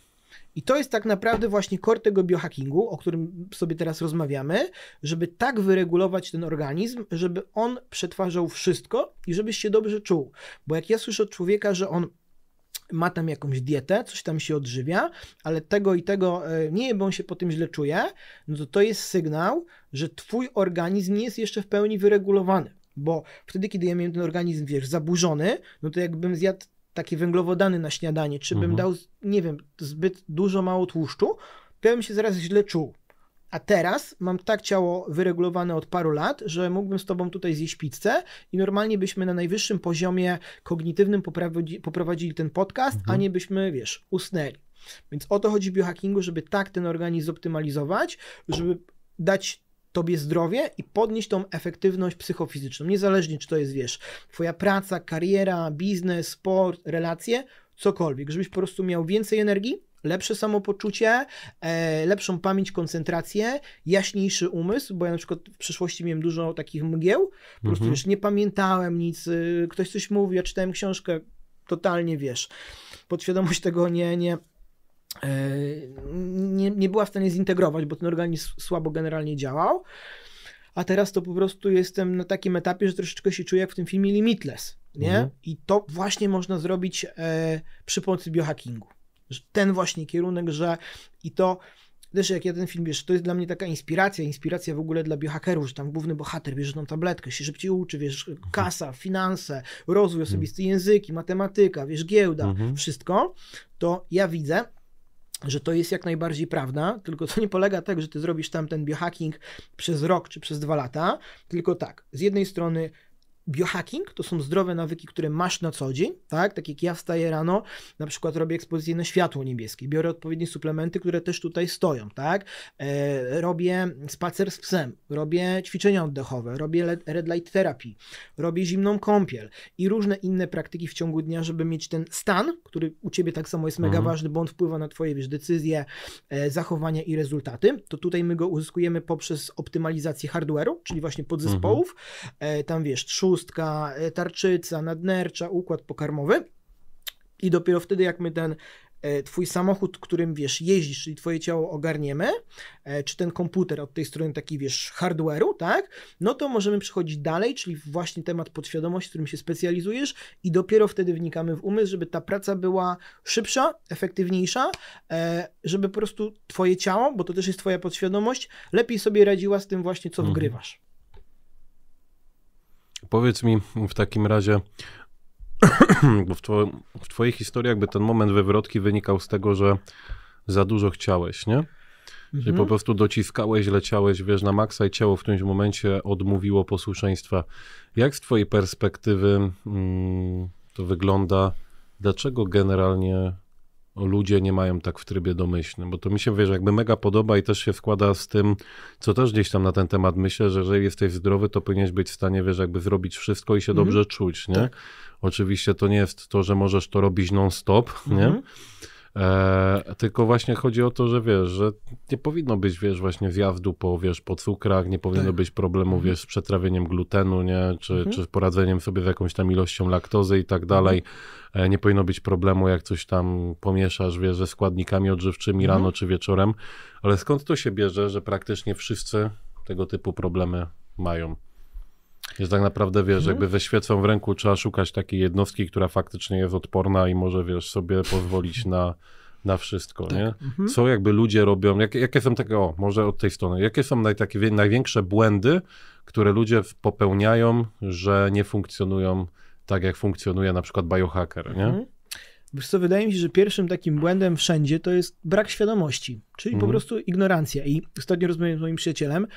I to jest tak naprawdę właśnie kortego tego biohackingu, o którym sobie teraz rozmawiamy, żeby tak wyregulować ten organizm, żeby on przetwarzał wszystko i żebyś się dobrze czuł. Bo jak ja słyszę od człowieka, że on ma tam jakąś dietę, coś tam się odżywia, ale tego i tego e, nie bo on się po tym źle czuje, no to to jest sygnał, że twój organizm nie jest jeszcze w pełni wyregulowany. Bo wtedy, kiedy ja miałem ten organizm, wiesz, zaburzony, no to jakbym zjadł takie węglowodany na śniadanie, czy bym mhm. dał, nie wiem, zbyt dużo, mało tłuszczu, to ja bym się zaraz źle czuł. A teraz mam tak ciało wyregulowane od paru lat, że mógłbym z tobą tutaj zjeść pizzę i normalnie byśmy na najwyższym poziomie kognitywnym poprowadzi, poprowadzili ten podcast, mhm. a nie byśmy, wiesz, usnęli. Więc o to chodzi w biohackingu, żeby tak ten organizm zoptymalizować, żeby dać tobie zdrowie i podnieść tą efektywność psychofizyczną. Niezależnie, czy to jest, wiesz, twoja praca, kariera, biznes, sport, relacje, cokolwiek, żebyś po prostu miał więcej energii, lepsze samopoczucie, e, lepszą pamięć, koncentrację, jaśniejszy umysł, bo ja na przykład w przeszłości miałem dużo takich mgieł, po prostu mm wiesz, nie pamiętałem nic, y, ktoś coś mówił, ja czytałem książkę, totalnie wiesz, podświadomość tego nie, nie, E, nie, nie była w stanie zintegrować, bo ten organizm słabo generalnie działał. A teraz to po prostu jestem na takim etapie, że troszeczkę się czuję jak w tym filmie Limitless. Nie? Mhm. I to właśnie można zrobić e, przy pomocy biohackingu. Ten właśnie kierunek, że i to też jak ja ten film wiesz, to jest dla mnie taka inspiracja, inspiracja w ogóle dla biohackerów, że tam główny bohater bierze tą tabletkę, się szybciej uczy, wiesz, mhm. kasa, finanse, rozwój mhm. osobisty, języki, matematyka, wiesz, giełda, mhm. wszystko, to ja widzę, że to jest jak najbardziej prawda, tylko to nie polega tak, że ty zrobisz tam ten biohacking przez rok czy przez dwa lata, tylko tak, z jednej strony biohacking to są zdrowe nawyki, które masz na co dzień, tak? Tak jak ja wstaję rano, na przykład robię ekspozycję na światło niebieskie, biorę odpowiednie suplementy, które też tutaj stoją, tak? E, robię spacer z psem, robię ćwiczenia oddechowe, robię red light therapy, robię zimną kąpiel i różne inne praktyki w ciągu dnia, żeby mieć ten stan, który u ciebie tak samo jest mhm. mega ważny, bo on wpływa na twoje wiesz, decyzje, e, zachowania i rezultaty. To tutaj my go uzyskujemy poprzez optymalizację hardware'u, czyli właśnie podzespołów. Mhm. E, tam wiesz, trzód, trzustka, e, tarczyca, nadnercza, układ pokarmowy. I dopiero wtedy, jak my ten e, Twój samochód, którym wiesz, jeździsz, czyli Twoje ciało ogarniemy, e, czy ten komputer od tej strony taki wiesz, hardware'u, tak? No to możemy przechodzić dalej, czyli właśnie temat podświadomości, w którym się specjalizujesz, i dopiero wtedy wnikamy w umysł, żeby ta praca była szybsza, efektywniejsza, żeby po prostu Twoje ciało, bo to też jest Twoja podświadomość, lepiej sobie radziła z tym właśnie, co mhm. wgrywasz. Powiedz mi w takim razie, *clears throat* bo w, two, w Twojej historii jakby ten moment wywrotki wynikał z tego, że za dużo chciałeś, nie? Czyli po mhm. prostu dociskałeś, leciałeś, wiesz, na maksa i ciało w którymś momencie odmówiło posłuszeństwa. Jak z twojej perspektywy mm, to wygląda? Dlaczego generalnie ludzie nie mają tak w trybie domyślnym, bo to mi się, wiesz, jakby mega podoba i też się wkłada z tym, co też gdzieś tam na ten temat myślę, że jeżeli jesteś zdrowy, to powinieneś być w stanie, wiesz, jakby zrobić wszystko i się mhm. dobrze mm -hmm. czuć, nie? Tak. Oczywiście to nie jest to, że możesz to robić non-stop, mm -hmm. nie? Mhm. E, tylko właśnie chodzi o to, że wiesz, że nie powinno być, wiesz, właśnie zjawdu po, wiesz, po cukrach, nie powinno tak. być problemu, mhm. wiesz, z przetrawieniem glutenu, nie, czy, mhm. czy z poradzeniem sobie z jakąś tam ilością laktozy i tak dalej. E, nie powinno być problemu, jak coś tam pomieszasz, wiesz, ze składnikami odżywczymi mhm. rano czy wieczorem. Ale skąd to się bierze, że praktycznie wszyscy tego typu problemy mają? Jest tak naprawdę, wiesz, mhm. jakby ze świecą w ręku trzeba szukać takiej jednostki, która faktycznie jest odporna i może, wiesz, sobie *laughs* pozwolić na, na wszystko, tak. nie? Mhm. Co jakby ludzie robią, jak, jakie są takie, o, może od tej strony, jakie są naj, takie, największe błędy, które ludzie popełniają, że nie funkcjonują tak, jak funkcjonuje na przykład biohacker, nie? Mhm. Wiesz co, wydaje mi się, że pierwszym takim błędem wszędzie to jest brak świadomości, czyli mm. po mhm. prostu ignorancja. I ostatnio rozmawiałem z moim przyjacielem,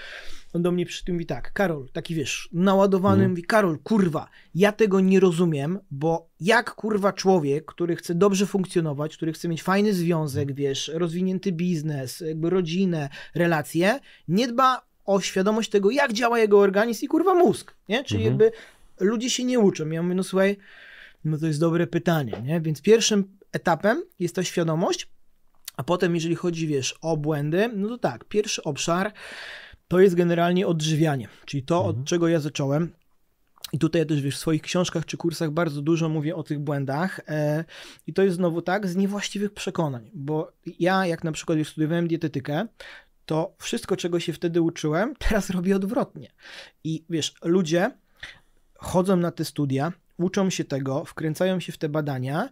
on do mnie przy tym mówi tak, Karol, taki wiesz, naładowany, mm. mówi, Karol, kurwa, ja tego nie rozumiem, bo jak kurwa człowiek, który chce dobrze funkcjonować, który chce mieć fajny związek, mhm. wiesz, rozwinięty biznes, jakby rodzinę, relacje, nie dba o świadomość tego, jak działa jego organizm i kurwa mózg, nie? Czyli mm -hmm. jakby ludzie się nie uczą. Ja mówię, no słuchaj, no to jest dobre pytanie, nie? Więc pierwszym etapem jest ta świadomość, a potem jeżeli chodzi, wiesz, o błędy, no to tak, pierwszy obszar to jest generalnie odżywianie, czyli to, mhm. od czego ja zacząłem. I tutaj ja też wiesz, w swoich książkach czy kursach bardzo dużo mówię o tych błędach. E, I to jest znowu tak z niewłaściwych przekonań, bo ja, jak na przykład już studiowałem dietetykę, to wszystko, czego się wtedy uczyłem, *laughs* teraz robię odwrotnie. I wiesz, ludzie chodzą na te studia, uczą się tego, wkręcają się w te badania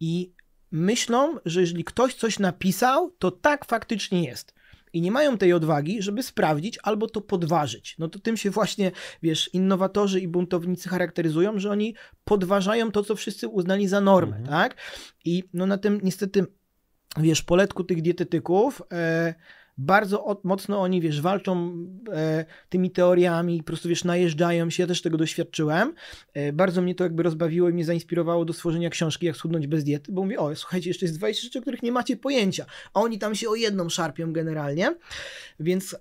i myślą, że jeżeli ktoś coś napisał, to tak faktycznie jest i nie mają tej odwagi, żeby sprawdzić albo to podważyć. No to tym się właśnie, wiesz, innowatorzy i buntownicy charakteryzują, że oni podważają to, co wszyscy uznali za normę, mhm. tak? I no na tym niestety, wiesz, poletku tych dietetyków. E, bardzo od, mocno oni, wiesz, walczą e, tymi teoriami, po prostu, wiesz, najeżdżają się, ja też tego doświadczyłem. E, bardzo mnie to jakby rozbawiło i mnie zainspirowało do stworzenia książki Jak schudnąć bez diety, bo mówię, o, słuchajcie, jeszcze jest 20 rzeczy, o których nie macie pojęcia, a oni tam się o jedną szarpią generalnie, więc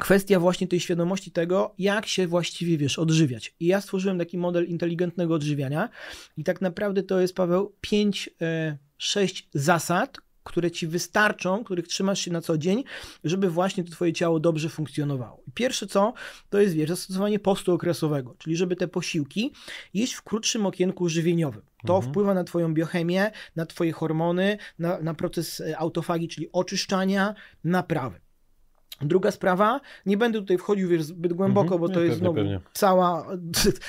kwestia właśnie tej świadomości tego, jak się właściwie, wiesz, odżywiać. I ja stworzyłem taki model inteligentnego odżywiania i tak naprawdę to jest, Paweł, pięć... E, sześć zasad, które ci wystarczą, których trzymasz się na co dzień, żeby właśnie to twoje ciało dobrze funkcjonowało. I pierwsze co, to jest wiesz, zastosowanie postu okresowego, czyli żeby te posiłki jeść w krótszym okienku żywieniowym. To mhm. wpływa na twoją biochemię, na twoje hormony, na, na proces autofagi, czyli oczyszczania, naprawy. Druga sprawa, nie będę tutaj wchodził wiesz, zbyt głęboko, mm -hmm, bo to nie, jest pewnie, pewnie. cała, *laughs*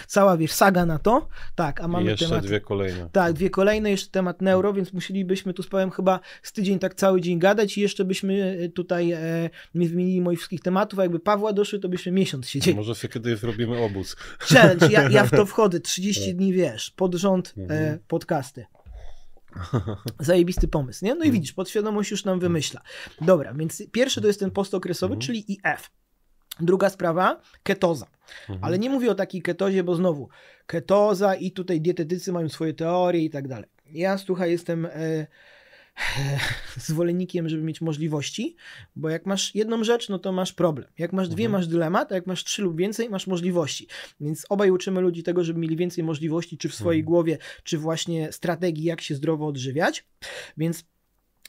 cała wiesz, saga na to. Tak, a mamy jeszcze temat. dwie kolejne. Tak, dwie kolejne, jeszcze temat neuro, więc musielibyśmy tu z Pałem chyba z tydzień tak cały dzień gadać i jeszcze byśmy e, tutaj e, nie wymienili moich wszystkich tematów, a jakby Pawła doszły, to byśmy miesiąc siedzieli. Może się kiedyś robimy obóz. Challenge, ja, ja w to *laughs* wchodzę, 30 dni wiesz, pod rząd e, mhm. podcasty. *laughs* Zajebisty pomysł, nie? No i mm. widzisz, podświadomość już nam wymyśla. Dobra, więc pierwszy to jest ten postokresowy, mhm. czyli IF. Druga sprawa, ketoza. Mhm. Ale nie mówię o takiej ketozie, bo znowu ketoza i tutaj dietetycy mają swoje teorie i tak dalej. Ja słuchaj, jestem. E, *laughs* zwolennikiem, żeby mieć możliwości, bo jak masz jedną rzecz, no to masz problem. Jak masz dwie, mhm. masz dylemat, a jak masz trzy lub więcej, masz możliwości. Więc obaj uczymy ludzi tego, żeby mieli więcej możliwości, czy w swojej mhm. głowie, czy właśnie strategii, jak się zdrowo odżywiać. Więc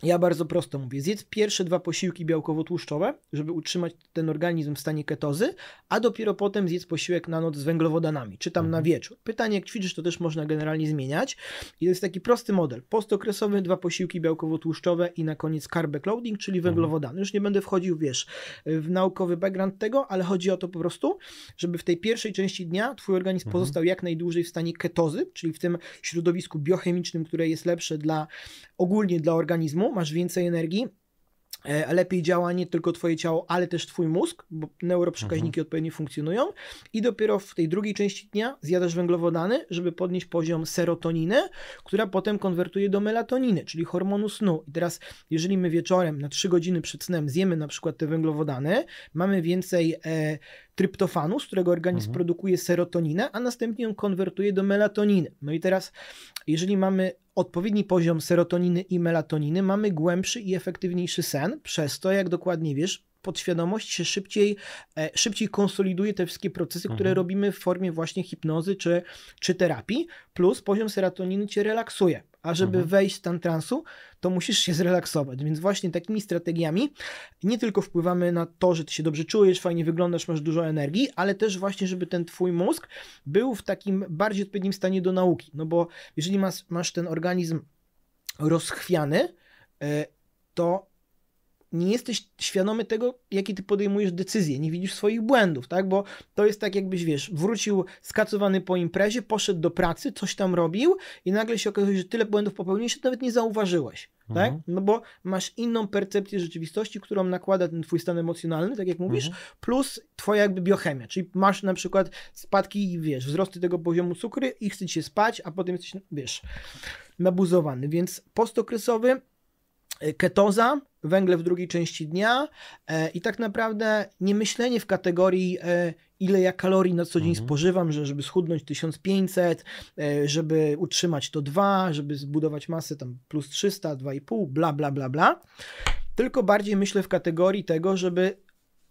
ja bardzo prosto mówię, zjedz pierwsze dwa posiłki białkowo-tłuszczowe, żeby utrzymać ten organizm w stanie ketozy, a dopiero potem zjedz posiłek na noc z węglowodanami, czy tam mhm. na wieczór. Pytanie, jak ćwiczysz, to też można generalnie zmieniać. I to jest taki prosty model. Postokresowy, dwa posiłki białkowo-tłuszczowe i na koniec carb loading, czyli mhm. węglowodany. Już nie będę wchodził, wiesz, w naukowy background tego, ale chodzi o to po prostu, żeby w tej pierwszej części dnia twój organizm mhm. pozostał jak najdłużej w stanie ketozy, czyli w tym środowisku biochemicznym, które jest lepsze dla ogólnie dla organizmu, masz więcej energii, e, lepiej działa nie tylko twoje ciało, ale też twój mózg, bo neuroprzekaźniki mhm. odpowiednio funkcjonują i dopiero w tej drugiej części dnia zjadasz węglowodany, żeby podnieść poziom serotoniny, która potem konwertuje do melatoniny, czyli hormonu snu. I teraz jeżeli my wieczorem na 3 godziny przed snem zjemy na przykład te węglowodany, mamy więcej e, tryptofanu, z którego organizm mhm. produkuje serotoninę, a następnie ją konwertuje do melatoniny. No i teraz jeżeli mamy odpowiedni poziom serotoniny i melatoniny, mamy głębszy i efektywniejszy sen, przez to, jak dokładnie wiesz, podświadomość się szybciej, e, szybciej konsoliduje te wszystkie procesy, mhm. które robimy w formie właśnie hipnozy czy, czy terapii, plus poziom serotoniny cię relaksuje. A żeby mhm. wejść w stan transu, to musisz się zrelaksować. Więc właśnie takimi strategiami nie tylko wpływamy na to, że ty się dobrze czujesz, fajnie wyglądasz, masz dużo energii, ale też właśnie, żeby ten twój mózg był w takim bardziej odpowiednim stanie do nauki. No bo jeżeli masz, masz ten organizm rozchwiany, e, to nie jesteś świadomy tego, jakie ty podejmujesz decyzje, nie widzisz swoich błędów, tak? Bo to jest tak, jakbyś wiesz, wrócił skacowany po imprezie, poszedł do pracy, coś tam robił i nagle się okazuje, że tyle błędów popełniłeś, że nawet nie zauważyłeś, tak? mhm. tak? No bo masz inną percepcję rzeczywistości, którą nakłada ten twój stan emocjonalny, tak jak mówisz, mhm. plus twoja jakby biochemia, czyli masz na przykład spadki, wiesz, wzrosty tego poziomu cukry i chcesz się spać, a potem jesteś, wiesz, nabuzowany, więc postokresowy ketoza, węgle w drugiej części dnia e, i tak naprawdę nie myślenie w kategorii e, ile ja kalorii na co dzień mhm. spożywam, że, żeby schudnąć 1500, e, żeby utrzymać to 2, żeby zbudować masę tam plus 300, 2,5, bla, bla, bla, bla. Tylko bardziej myślę w kategorii tego, żeby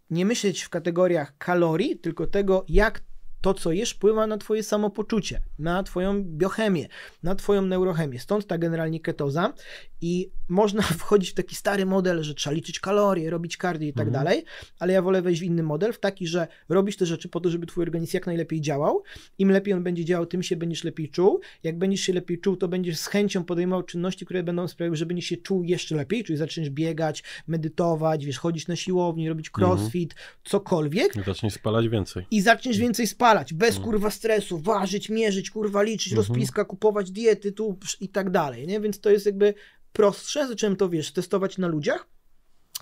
nie myśleć w kategoriach kalorii, tylko tego, jak to, co jesz, wpływa na twoje samopoczucie, na twoją biochemię, na twoją neurochemię. Stąd ta generalnie ketoza i można *laughs* wchodzić w taki stary model, że trzeba liczyć kalorie, robić cardio i tak mhm. dalej, ale ja wolę wejść w inny model, w taki, że robisz te rzeczy po to, żeby twój organizm jak najlepiej działał. Im lepiej on będzie działał, tym się będziesz lepiej czuł. Jak będziesz się lepiej czuł, to będziesz z chęcią podejmował czynności, które będą sprawiały, że będziesz się czuł jeszcze lepiej, czyli zaczniesz biegać, medytować, wiesz, chodzić na siłowni, robić mhm. crossfit, mhm. cokolwiek. I zaczniesz spalać więcej. I zaczniesz więcej spalać odpalać, bez mm. kurwa stresu, ważyć, mierzyć, kurwa liczyć, mhm. rozpiska, kupować diety tu i tak dalej, nie? Więc to jest jakby prostsze, zacząłem to, wiesz, testować na ludziach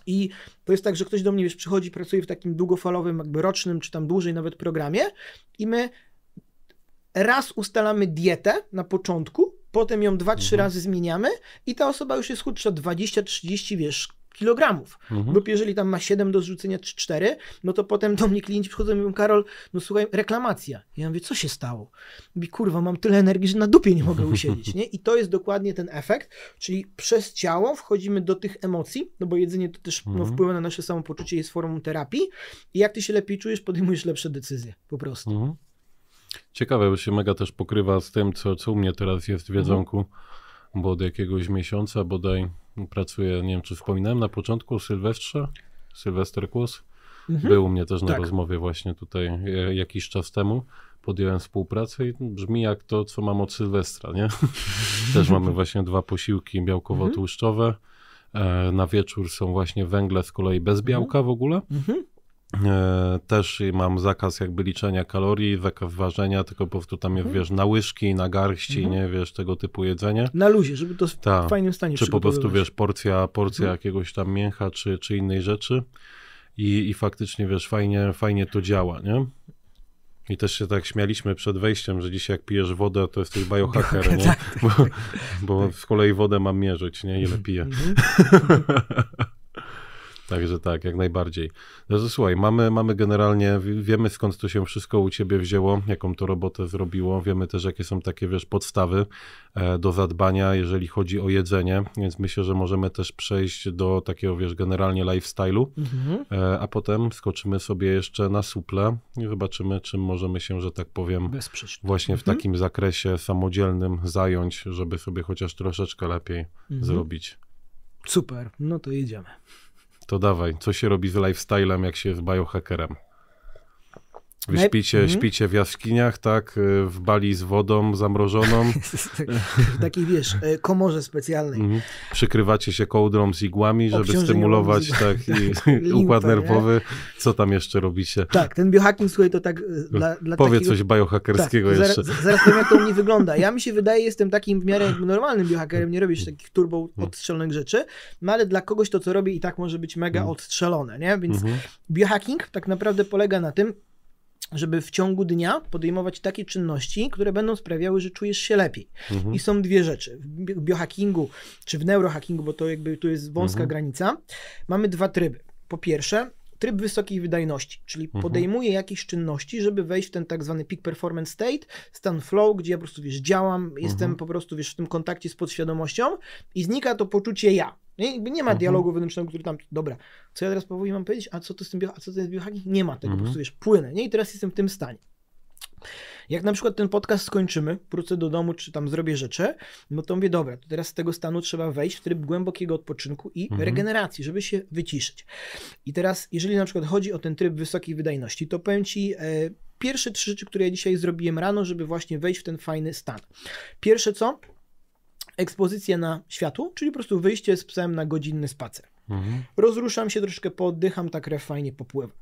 i to jest tak, że ktoś do mnie, wiesz, przychodzi, pracuje w takim długofalowym, jakby rocznym, czy tam dłużej nawet programie i my raz ustalamy dietę na początku, potem ją dwa, trzy mhm. razy zmieniamy i ta osoba już jest chudsza 20, 30, wiesz, kilogramów. Mhm. Lub jeżeli tam ma 7 do zrzucenia czy 4, no to potem do mnie klienci przychodzą i mówią, Karol, no słuchaj, reklamacja. Ja mówię, co się stało? Mówi, kurwa, mam tyle energii, że na dupie nie mogę usiedzieć, nie? I to jest dokładnie ten efekt, czyli przez ciało wchodzimy do tych emocji, no bo jedzenie to też no, mhm. no, wpływa na nasze samopoczucie, jest formą terapii i jak ty się lepiej czujesz, podejmujesz lepsze decyzje, po prostu. Mhm. Ciekawe, bo się mega też pokrywa z tym, co, co u mnie teraz jest w mhm. jedzonku. Mhm bo od jakiegoś miesiąca bodaj pracuję, nie wiem czy wspominałem na początku, Sylwestrze, Sylwester Kłos, mhm. był u mnie też na tak. rozmowie właśnie tutaj e, jakiś czas temu. Podjąłem współpracę i brzmi jak to, co mam od Sylwestra, nie? *laughs* też mamy właśnie dwa posiłki białkowo-tłuszczowe. Mhm. E, na wieczór są właśnie węgle z kolei bez białka mhm. w ogóle. Mhm. E, też mam zakaz jakby liczenia kalorii, ważenia, tylko po prostu tam, mhm. wiesz, na łyżki, na garści, mhm. nie, wiesz, tego typu jedzenie. Na luzie, żeby to w fajnym stanie Czy po prostu, wiesz, porcja, porcja mhm. jakiegoś tam mięcha, czy, czy innej rzeczy i, i faktycznie, wiesz, fajnie, fajnie to działa, nie? I też się tak śmialiśmy przed wejściem, że dzisiaj jak pijesz wodę, to jesteś biohacker, *laughs* tak, nie? Tak. Bo, bo z kolei wodę mam mierzyć, nie? Ile piję. Mhm. *laughs* Także tak, jak najbardziej. No słuchaj, mamy, mamy generalnie, wiemy skąd to się wszystko u ciebie wzięło, jaką to robotę zrobiło, wiemy też jakie są takie, wiesz, podstawy e, do zadbania, jeżeli chodzi o jedzenie, więc myślę, że możemy też przejść do takiego, wiesz, generalnie lifestyle'u, mhm. E, a potem skoczymy sobie jeszcze na suple i zobaczymy, czym możemy się, że tak powiem, właśnie w mhm. takim zakresie samodzielnym zająć, żeby sobie chociaż troszeczkę lepiej mhm. zrobić. Super, no to jedziemy. To dawaj, co się robi z lifestylem, jak się jest biohackerem? Wy śpicie, mhm. śpicie w jaskiniach, tak? Y, w bali z wodą zamrożoną. *laughs* Tak, w takiej, wiesz, e, komorze specjalnej. Mhm. Przykrywacie się kołdrą z igłami, żeby stymulować tak, *laughs* tak, i *laughs* układ nerwowy. Co tam jeszcze robicie? Tak, ten biohacking, słuchaj, to tak e, dla, dla Powiedz takiego... coś biohackerskiego tak, jeszcze. Zaraz, powiem, jak to mi mnie wygląda. Ja mi się wydaje, jestem takim w miarę normalnym biohackerem, nie robisz takich turbo mhm. odstrzelonych rzeczy, no ale dla kogoś to, co robi i tak może być mega odstrzelone, nie? Więc biohacking tak naprawdę polega na tym, żeby w ciągu dnia podejmować takie czynności, które będą sprawiały, że czujesz się lepiej. Mhm. I są dwie rzeczy. W biohackingu czy w neurohackingu, bo to jakby tu jest wąska mhm. granica, mamy dwa tryby. Po pierwsze, tryb wysokiej wydajności, czyli mhm. podejmuję jakieś czynności, żeby wejść w ten tak zwany peak performance state, stan flow, gdzie ja po prostu, wiesz, działam, jestem mhm. po prostu, wiesz, w tym kontakcie z podświadomością i znika to poczucie ja. Nie, no nie ma mhm. dialogu wewnętrznego, który tam, dobra, co ja teraz powoli mam powiedzieć, a co to z tym, a co to jest biohacking? Nie ma tego, mhm. po prostu wiesz, płynę, nie? I teraz jestem w tym stanie. Jak na przykład ten podcast skończymy, wrócę do domu, czy tam zrobię rzeczy, no to mówię, dobra, to teraz z tego stanu trzeba wejść w tryb głębokiego odpoczynku i mhm. regeneracji, żeby się wyciszyć. I teraz, jeżeli na przykład chodzi o ten tryb wysokiej wydajności, to powiem Ci, e, pierwsze trzy rzeczy, które ja dzisiaj zrobiłem rano, żeby właśnie wejść w ten fajny stan. Pierwsze co? ekspozycję na światło, czyli po prostu wyjście z psem na godzinny spacer. Mhm. Rozruszam się troszkę, poddycham, tak krew fajnie popływa.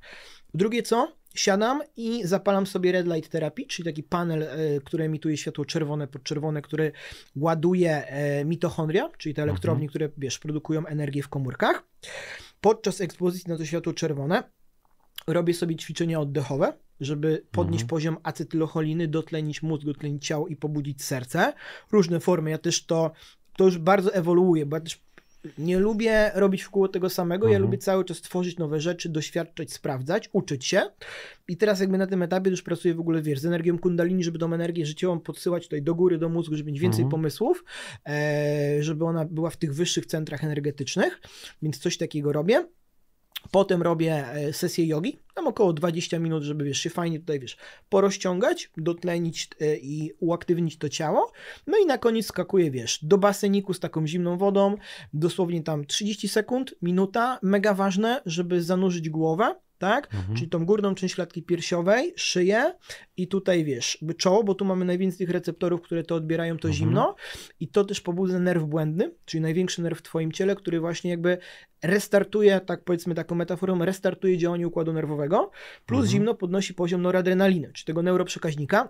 Drugie co? Siadam i zapalam sobie red light therapy, czyli taki panel, e, który emituje światło czerwone, podczerwone, który ładuje e, mitochondria, czyli te elektrownie, mhm. które wiesz, produkują energię w komórkach. Podczas ekspozycji na to światło czerwone robię sobie ćwiczenia oddechowe, żeby podnieść mhm. poziom acetylocholiny, dotlenić mózg, dotlenić ciało i pobudzić serce. Różne formy, ja też to, to już bardzo ewoluuje, bo ja też nie lubię robić w kółko tego samego, mhm. ja lubię cały czas tworzyć nowe rzeczy, doświadczać, sprawdzać, uczyć się. I teraz jakby na tym etapie już pracuję w ogóle, wiesz, z energią kundalini, żeby tą energię życiową podsyłać tutaj do góry, do mózgu, żeby mieć więcej mhm. pomysłów, e, żeby ona była w tych wyższych centrach energetycznych, więc coś takiego robię. Potem robię e, sesję jogi, tam około 20 minut, żeby wiesz, się fajnie tutaj wiesz, porozciągać, dotlenić e, i uaktywnić to ciało. No i na koniec skakuję, wiesz, do baseniku z taką zimną wodą, dosłownie tam 30 sekund, minuta, mega ważne, żeby zanurzyć głowę tak? Mhm. Czyli tą górną część klatki piersiowej, szyję i tutaj wiesz, jakby czoło, bo tu mamy najwięcej tych receptorów, które to odbierają to mhm. zimno i to też pobudza nerw błędny, czyli największy nerw w twoim ciele, który właśnie jakby restartuje, tak powiedzmy taką metaforą, restartuje działanie układu nerwowego, plus mhm. zimno podnosi poziom noradrenaliny, czy tego neuroprzekaźnika,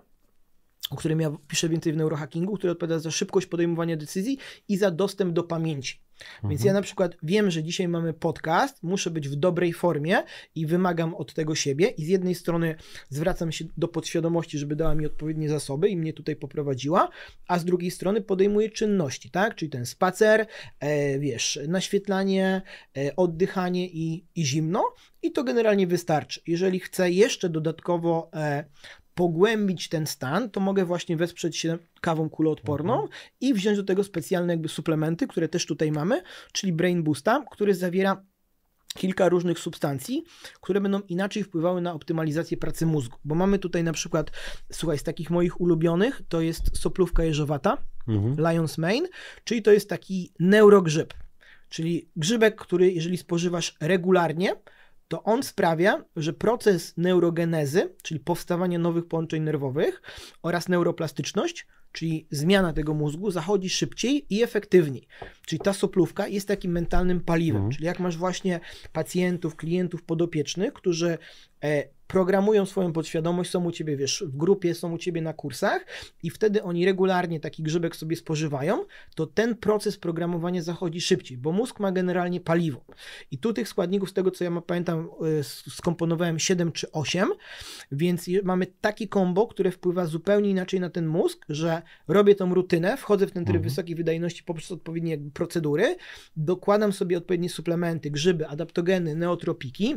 o którym ja piszę więcej w neurohackingu, który odpowiada za szybkość podejmowania decyzji i za dostęp do pamięci. Mhm. Więc ja mhm. na przykład wiem, że dzisiaj mamy podcast, muszę być w dobrej formie i wymagam od tego siebie. I z jednej strony zwracam się do podświadomości, żeby dała mi odpowiednie zasoby i mnie tutaj poprowadziła, a z drugiej strony podejmuję czynności, tak? Czyli ten spacer, e, wiesz, naświetlanie, e, oddychanie i, i zimno. I to generalnie wystarczy. Jeżeli chcę jeszcze dodatkowo e, pogłębić ten stan, to mogę właśnie wesprzeć się kawą kuloodporną mhm. i wziąć do tego specjalne jakby suplementy, które też tutaj mamy, czyli Brain Boosta, który zawiera kilka różnych substancji, które będą inaczej wpływały na optymalizację pracy mózgu. Bo mamy tutaj na przykład, słuchaj, z takich moich ulubionych, to jest soplówka jeżowata, mhm. Lion's Mane, czyli to jest taki neurogrzyb, czyli grzybek, który jeżeli spożywasz regularnie, to on sprawia, że proces neurogenezy, czyli powstawanie nowych połączeń nerwowych oraz neuroplastyczność, czyli zmiana tego mózgu, zachodzi szybciej i efektywniej. Czyli ta soplówka jest takim mentalnym paliwem. Mhm. Czyli jak masz właśnie pacjentów, klientów podopiecznych, którzy e, programują swoją podświadomość, są u ciebie, wiesz, w grupie, są u ciebie na kursach i wtedy oni regularnie taki grzybek sobie spożywają, to ten proces programowania zachodzi szybciej, bo mózg ma generalnie paliwo. I tu tych składników, z tego co ja pamiętam, e, skomponowałem 7 czy 8, więc mamy taki kombo, które wpływa zupełnie inaczej na ten mózg, że robię tą rutynę, wchodzę w ten tryb mhm. wysokiej wydajności poprzez odpowiednie procedury, dokładam sobie odpowiednie suplementy, grzyby, adaptogeny, neotropiki,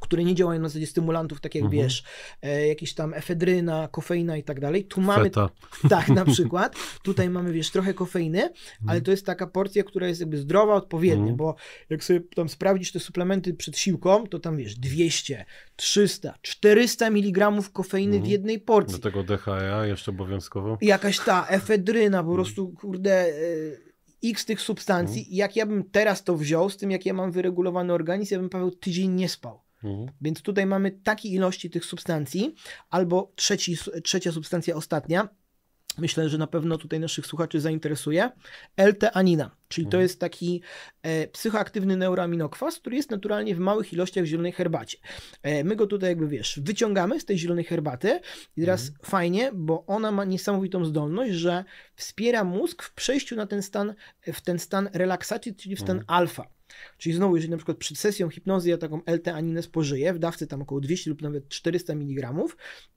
które nie działają na zasadzie stymulantów, tak jak mhm. wiesz, e, jakieś tam efedryna, kofeina i tak dalej. Tu mamy. Feta. *laughs* Tak, na *laughs* przykład. Tutaj mamy, wiesz, trochę kofeiny, mhm. ale to jest taka porcja, która jest jakby zdrowa, odpowiednia, mhm. bo jak sobie tam sprawdzisz te suplementy przed siłką, to tam wiesz, 200, 300, 400 mg kofeiny w mhm. jednej porcji. Do tego DHA jeszcze obowiązkowo. Jakaś ta efedryna, po mhm. prostu, kurde. E, x tych substancji. Mm. Jak ja bym teraz to wziął, z tym jak ja mam wyregulowany organizm, ja bym Paweł tydzień nie spał. Mhm. Więc tutaj mamy takiej ilości tych substancji, albo trzeci, trzecia substancja ostatnia, myślę, że na pewno tutaj naszych słuchaczy zainteresuje, L-teanina, czyli to mhm. jest taki e, psychoaktywny neuroaminokwas, który jest naturalnie w małych ilościach w zielonej herbacie. E, my go tutaj jakby, wiesz, wyciągamy z tej zielonej herbaty i teraz mhm. fajnie, bo ona ma niesamowitą zdolność, że wspiera mózg w przejściu na ten stan, w ten stan relaksacji, czyli w stan mm. alfa. Czyli znowu, jeżeli na przykład przed sesją hipnozy ja taką LT-aninę spożyję w dawce tam około 200 lub nawet 400 mg,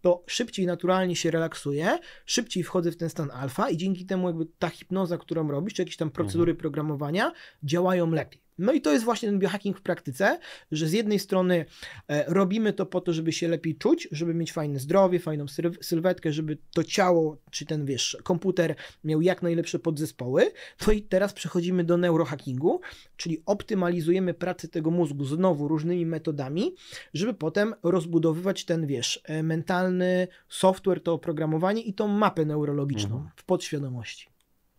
to szybciej naturalnie się relaksuję, szybciej wchodzę w ten stan alfa i dzięki temu jakby ta hipnoza, którą robisz, czy jakieś tam procedury mhm. programowania działają lepiej. No i to jest właśnie ten biohacking w praktyce, że z jednej strony e, robimy to po to, żeby się lepiej czuć, żeby mieć fajne zdrowie, fajną sylwetkę, żeby to ciało, czy ten wiesz, komputer miał jak najlepsze podzespoły. No i teraz przechodzimy do neurohackingu, czyli optymalizujemy pracę tego mózgu znowu różnymi metodami, żeby potem rozbudowywać ten wiesz, e, mentalny software, to oprogramowanie i tą mapę neurologiczną mhm. w podświadomości.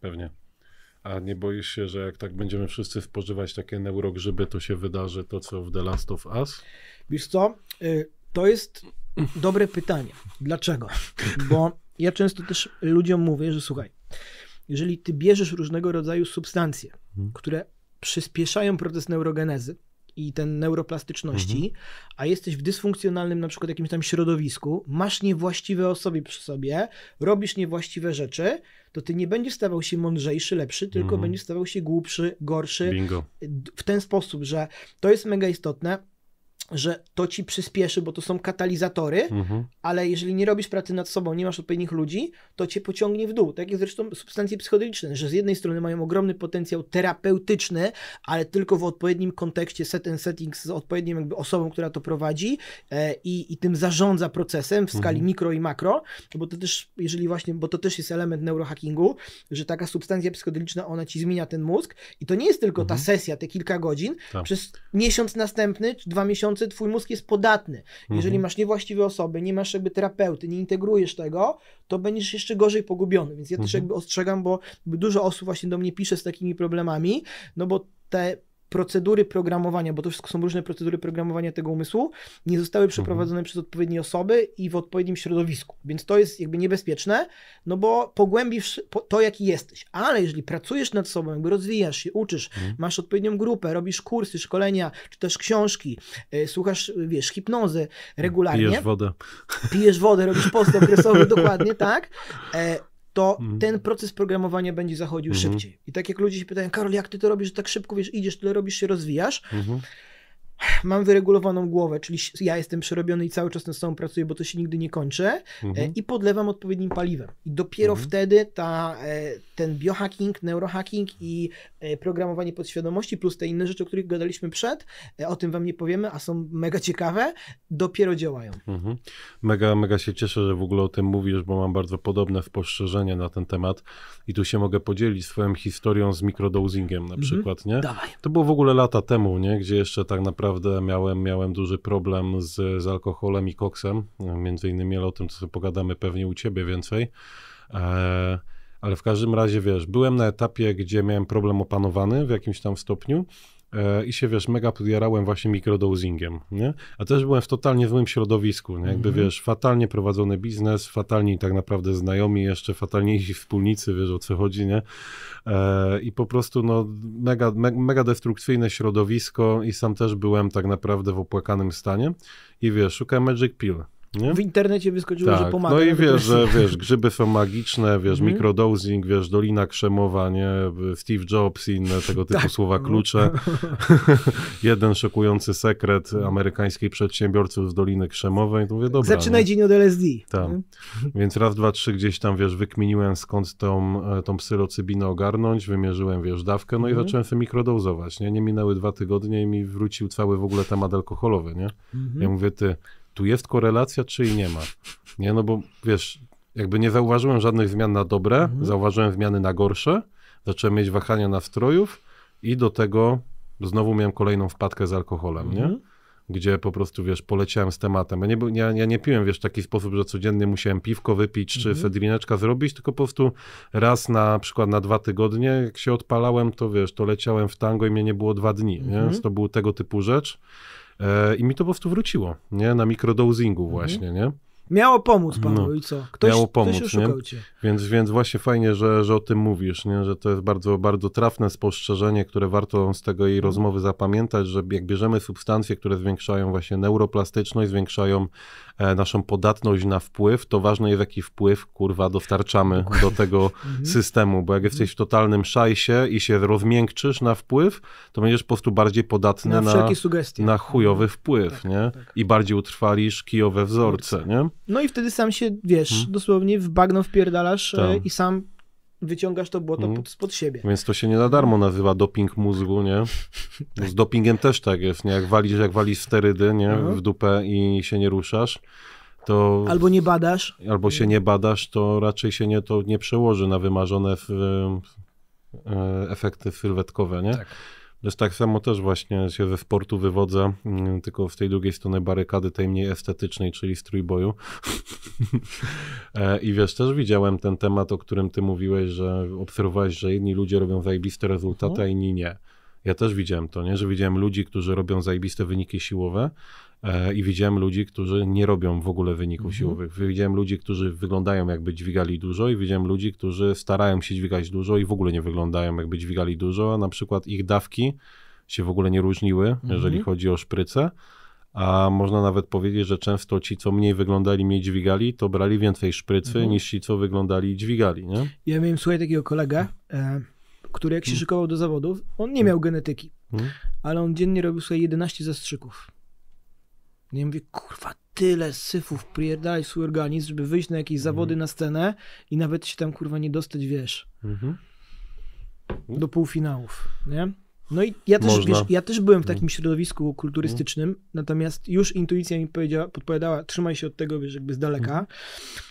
Pewnie. A nie boisz się, że jak tak będziemy wszyscy spożywać takie neurogrzyby, to się wydarzy to, co w The Last of Us? Wiesz co, y, to jest dobre pytanie. Dlaczego? Bo ja często też ludziom mówię, że słuchaj, jeżeli ty bierzesz różnego rodzaju substancje, mhm. które przyspieszają proces neurogenezy, i ten neuroplastyczności, mhm. a jesteś w dysfunkcjonalnym na przykład jakimś tam środowisku, masz niewłaściwe osoby przy sobie, robisz niewłaściwe rzeczy, to ty nie będziesz stawał się mądrzejszy, lepszy, tylko mhm. będziesz stawał się głupszy, gorszy. Bingo. W ten sposób, że to jest mega istotne że to ci przyspieszy, bo to są katalizatory, mhm. ale jeżeli nie robisz pracy nad sobą, nie masz odpowiednich ludzi, to cię pociągnie w dół. Tak jak zresztą substancje psychodeliczne, że z jednej strony mają ogromny potencjał terapeutyczny, ale tylko w odpowiednim kontekście, set and setting z odpowiednim jakby osobą, która to prowadzi e, i, i tym zarządza procesem w skali mhm. mikro i makro, no bo to też, jeżeli właśnie, bo to też jest element neurohackingu, że taka substancja psychodeliczna, ona ci zmienia ten mózg i to nie jest tylko mhm. ta sesja, te kilka godzin, tak. przez miesiąc następny, czy dwa miesiące wchodzący, twój mózg jest podatny. Jeżeli mhm. masz niewłaściwe osoby, nie masz jakby terapeuty, nie integrujesz tego, to będziesz jeszcze gorzej pogubiony. Więc ja mhm. też jakby ostrzegam, bo dużo osób właśnie do mnie pisze z takimi problemami, no bo te procedury programowania, bo to wszystko są różne procedury programowania tego umysłu, nie zostały mhm. przeprowadzone mhm. przez odpowiednie osoby i w odpowiednim środowisku. Więc to jest jakby niebezpieczne, no bo pogłębisz to, jaki jesteś. Ale jeżeli pracujesz nad sobą, jakby rozwijasz się, uczysz, mhm. masz odpowiednią grupę, robisz kursy, szkolenia, czytasz książki, e, słuchasz, wiesz, hipnozy regularnie. Pijesz wodę. Pijesz wodę, robisz post okresowy, *laughs* dokładnie, tak? E, to mhm. ten proces programowania będzie zachodził mhm. szybciej. I tak jak ludzie się pytają, Karol, jak ty to robisz, że tak szybko wiesz, idziesz, tyle robisz, się rozwijasz. Mhm mam wyregulowaną głowę, czyli ja jestem przerobiony i cały czas nad sobą pracuję, bo to się nigdy nie kończy e, mhm. i podlewam odpowiednim paliwem. I dopiero mhm. wtedy ta, e, ten biohacking, neurohacking i e, programowanie podświadomości plus te inne rzeczy, o których gadaliśmy przed, o tym wam nie powiemy, a są mega ciekawe, dopiero działają. Mhm. Mega, mega się cieszę, że w ogóle o tym mówisz, bo mam bardzo podobne spostrzeżenie na ten temat i tu się mogę podzielić swoją historią z mikrodosingiem na mhm. przykład, nie? Dawaj. To było w ogóle lata temu, nie? Gdzie jeszcze tak naprawdę naprawdę miałem, miałem duży problem z, z alkoholem i koksem, między innymi, ale o tym co pogadamy pewnie u ciebie więcej. E, ale w każdym razie, wiesz, byłem na etapie, gdzie miałem problem opanowany w jakimś tam stopniu E, i się, wiesz, mega podjarałem właśnie mikrodosingiem, nie? A też byłem w totalnie złym środowisku, nie? Jakby, mm -hmm. wiesz, fatalnie prowadzony biznes, fatalni tak naprawdę znajomi jeszcze, fatalniejsi *laughs* wspólnicy, wiesz, o co chodzi, nie? E, I po prostu, no, mega, me, mega destrukcyjne środowisko i sam też byłem tak naprawdę w opłakanym stanie i, wiesz, szukałem Magic Pill, nie? W internecie wyskoczyło, tak. że pomaga. No i wiesz, że wiesz, grzyby są magiczne, wiesz, mm. wiesz, Dolina Krzemowa, nie? Steve Jobs i inne tego typu tak. słowa no. klucze. *laughs* Jeden szokujący sekret amerykańskich przedsiębiorców z Doliny Krzemowej. To mówię, dobra. Zaczynaj no. dzień od LSD. Tak. Więc raz, dwa, trzy gdzieś tam, wiesz, wykminiłem skąd tą, e, tą psylocybinę ogarnąć, wymierzyłem, wiesz, dawkę, no i mhm. zacząłem sobie mikrodozować, nie? Nie minęły dwa tygodnie i mi wrócił cały w ogóle temat alkoholowy, nie? Mm -hmm. Ja mówię, ty, tu jest korelacja, czy jej nie ma. Nie, no bo wiesz, jakby nie zauważyłem żadnych zmian na dobre, mhm. zauważyłem zmiany na gorsze, zacząłem mieć wahania nastrojów i do tego znowu miałem kolejną wpadkę z alkoholem, mhm. nie? Gdzie po prostu, wiesz, poleciałem z tematem. Ja nie, ja, ja nie piłem, wiesz, w taki sposób, że codziennie musiałem piwko wypić, czy mhm. zrobić, tylko po prostu raz na przykład na dwa tygodnie, jak się odpalałem, to wiesz, to leciałem w tango i mnie nie było dwa dni, nie? Mhm. To był tego typu rzecz. E, I mi to po prostu wróciło, nie? Na mikrodozingu mhm. właśnie, mhm. nie? Miało pomóc panu no, i co? Ktoś, miało pomóc, ktoś nie? Cię. Więc, więc właśnie fajnie, że, że o tym mówisz, nie? że to jest bardzo, bardzo trafne spostrzeżenie, które warto z tego jej mhm. rozmowy zapamiętać, że jak bierzemy substancje, które zwiększają właśnie neuroplastyczność, zwiększają E, naszą podatność na wpływ, to ważne jest, jaki wpływ kurwa dostarczamy do tego *laughs* mhm. systemu, bo jak jesteś w totalnym szajsie i się rozmiękczysz na wpływ, to będziesz po prostu bardziej podatny na, na, na chujowy mhm. wpływ, tak, nie? Tak, tak. I bardziej utrwalisz kijowe wzorce, nie? No i wtedy sam się, wiesz, hmm? dosłownie w bagno wpierdalasz e, tak. i sam wyciągasz to błoto mm. pod, spod siebie. Więc to się nie na darmo no. nazywa doping mózgu, nie? No, z dopingiem też tak jest, nie? Jak walisz, jak walisz sterydy, nie? No. W dupę i się nie ruszasz, to... Albo nie badasz. Albo się nie badasz, to raczej się nie, to nie przełoży na wymarzone w, w, e, e, efekty sylwetkowe, nie? Tak jest tak samo też właśnie się ze sportu wywodzę, mm, tylko z tej drugiej strony barykady, tej mniej estetycznej, czyli z trójboju. *laughs* E, I wiesz, też widziałem ten temat, o którym ty mówiłeś, że obserwowałeś, że jedni ludzie robią zajebiste rezultaty, a mhm. inni nie. Ja też widziałem to, nie? że widziałem ludzi, którzy robią zajebiste wyniki siłowe, E, i widziałem ludzi, którzy nie robią w ogóle wyników mhm. siłowych. Widziałem ludzi, którzy wyglądają jakby dźwigali dużo i widziałem ludzi, którzy starają się dźwigać dużo i w ogóle nie wyglądają jakby dźwigali dużo, a na przykład ich dawki się w ogóle nie różniły, mhm. jeżeli chodzi o szprycę. A można nawet powiedzieć, że często ci, co mniej wyglądali, mniej dźwigali, to brali więcej szprycy mhm. niż ci, co wyglądali i dźwigali. Nie? Ja miałem, słuchaj, takiego kolegę, e, który jak się mhm. szykował do zawodów, on nie mhm. miał genetyki, mhm. ale on dziennie robił sobie 11 zastrzyków. Nie mówię, kurwa, tyle syfów prierdali swój organizm, żeby wyjść na jakieś zawody mhm. na scenę i nawet się tam kurwa nie dostać, wiesz, mm do półfinałów, nie? No i ja też, wiesz, ja też byłem w takim mhm. środowisku kulturystycznym, mhm. natomiast już intuicja mi podpowiadała, trzymaj się od tego, wiesz, jakby z daleka,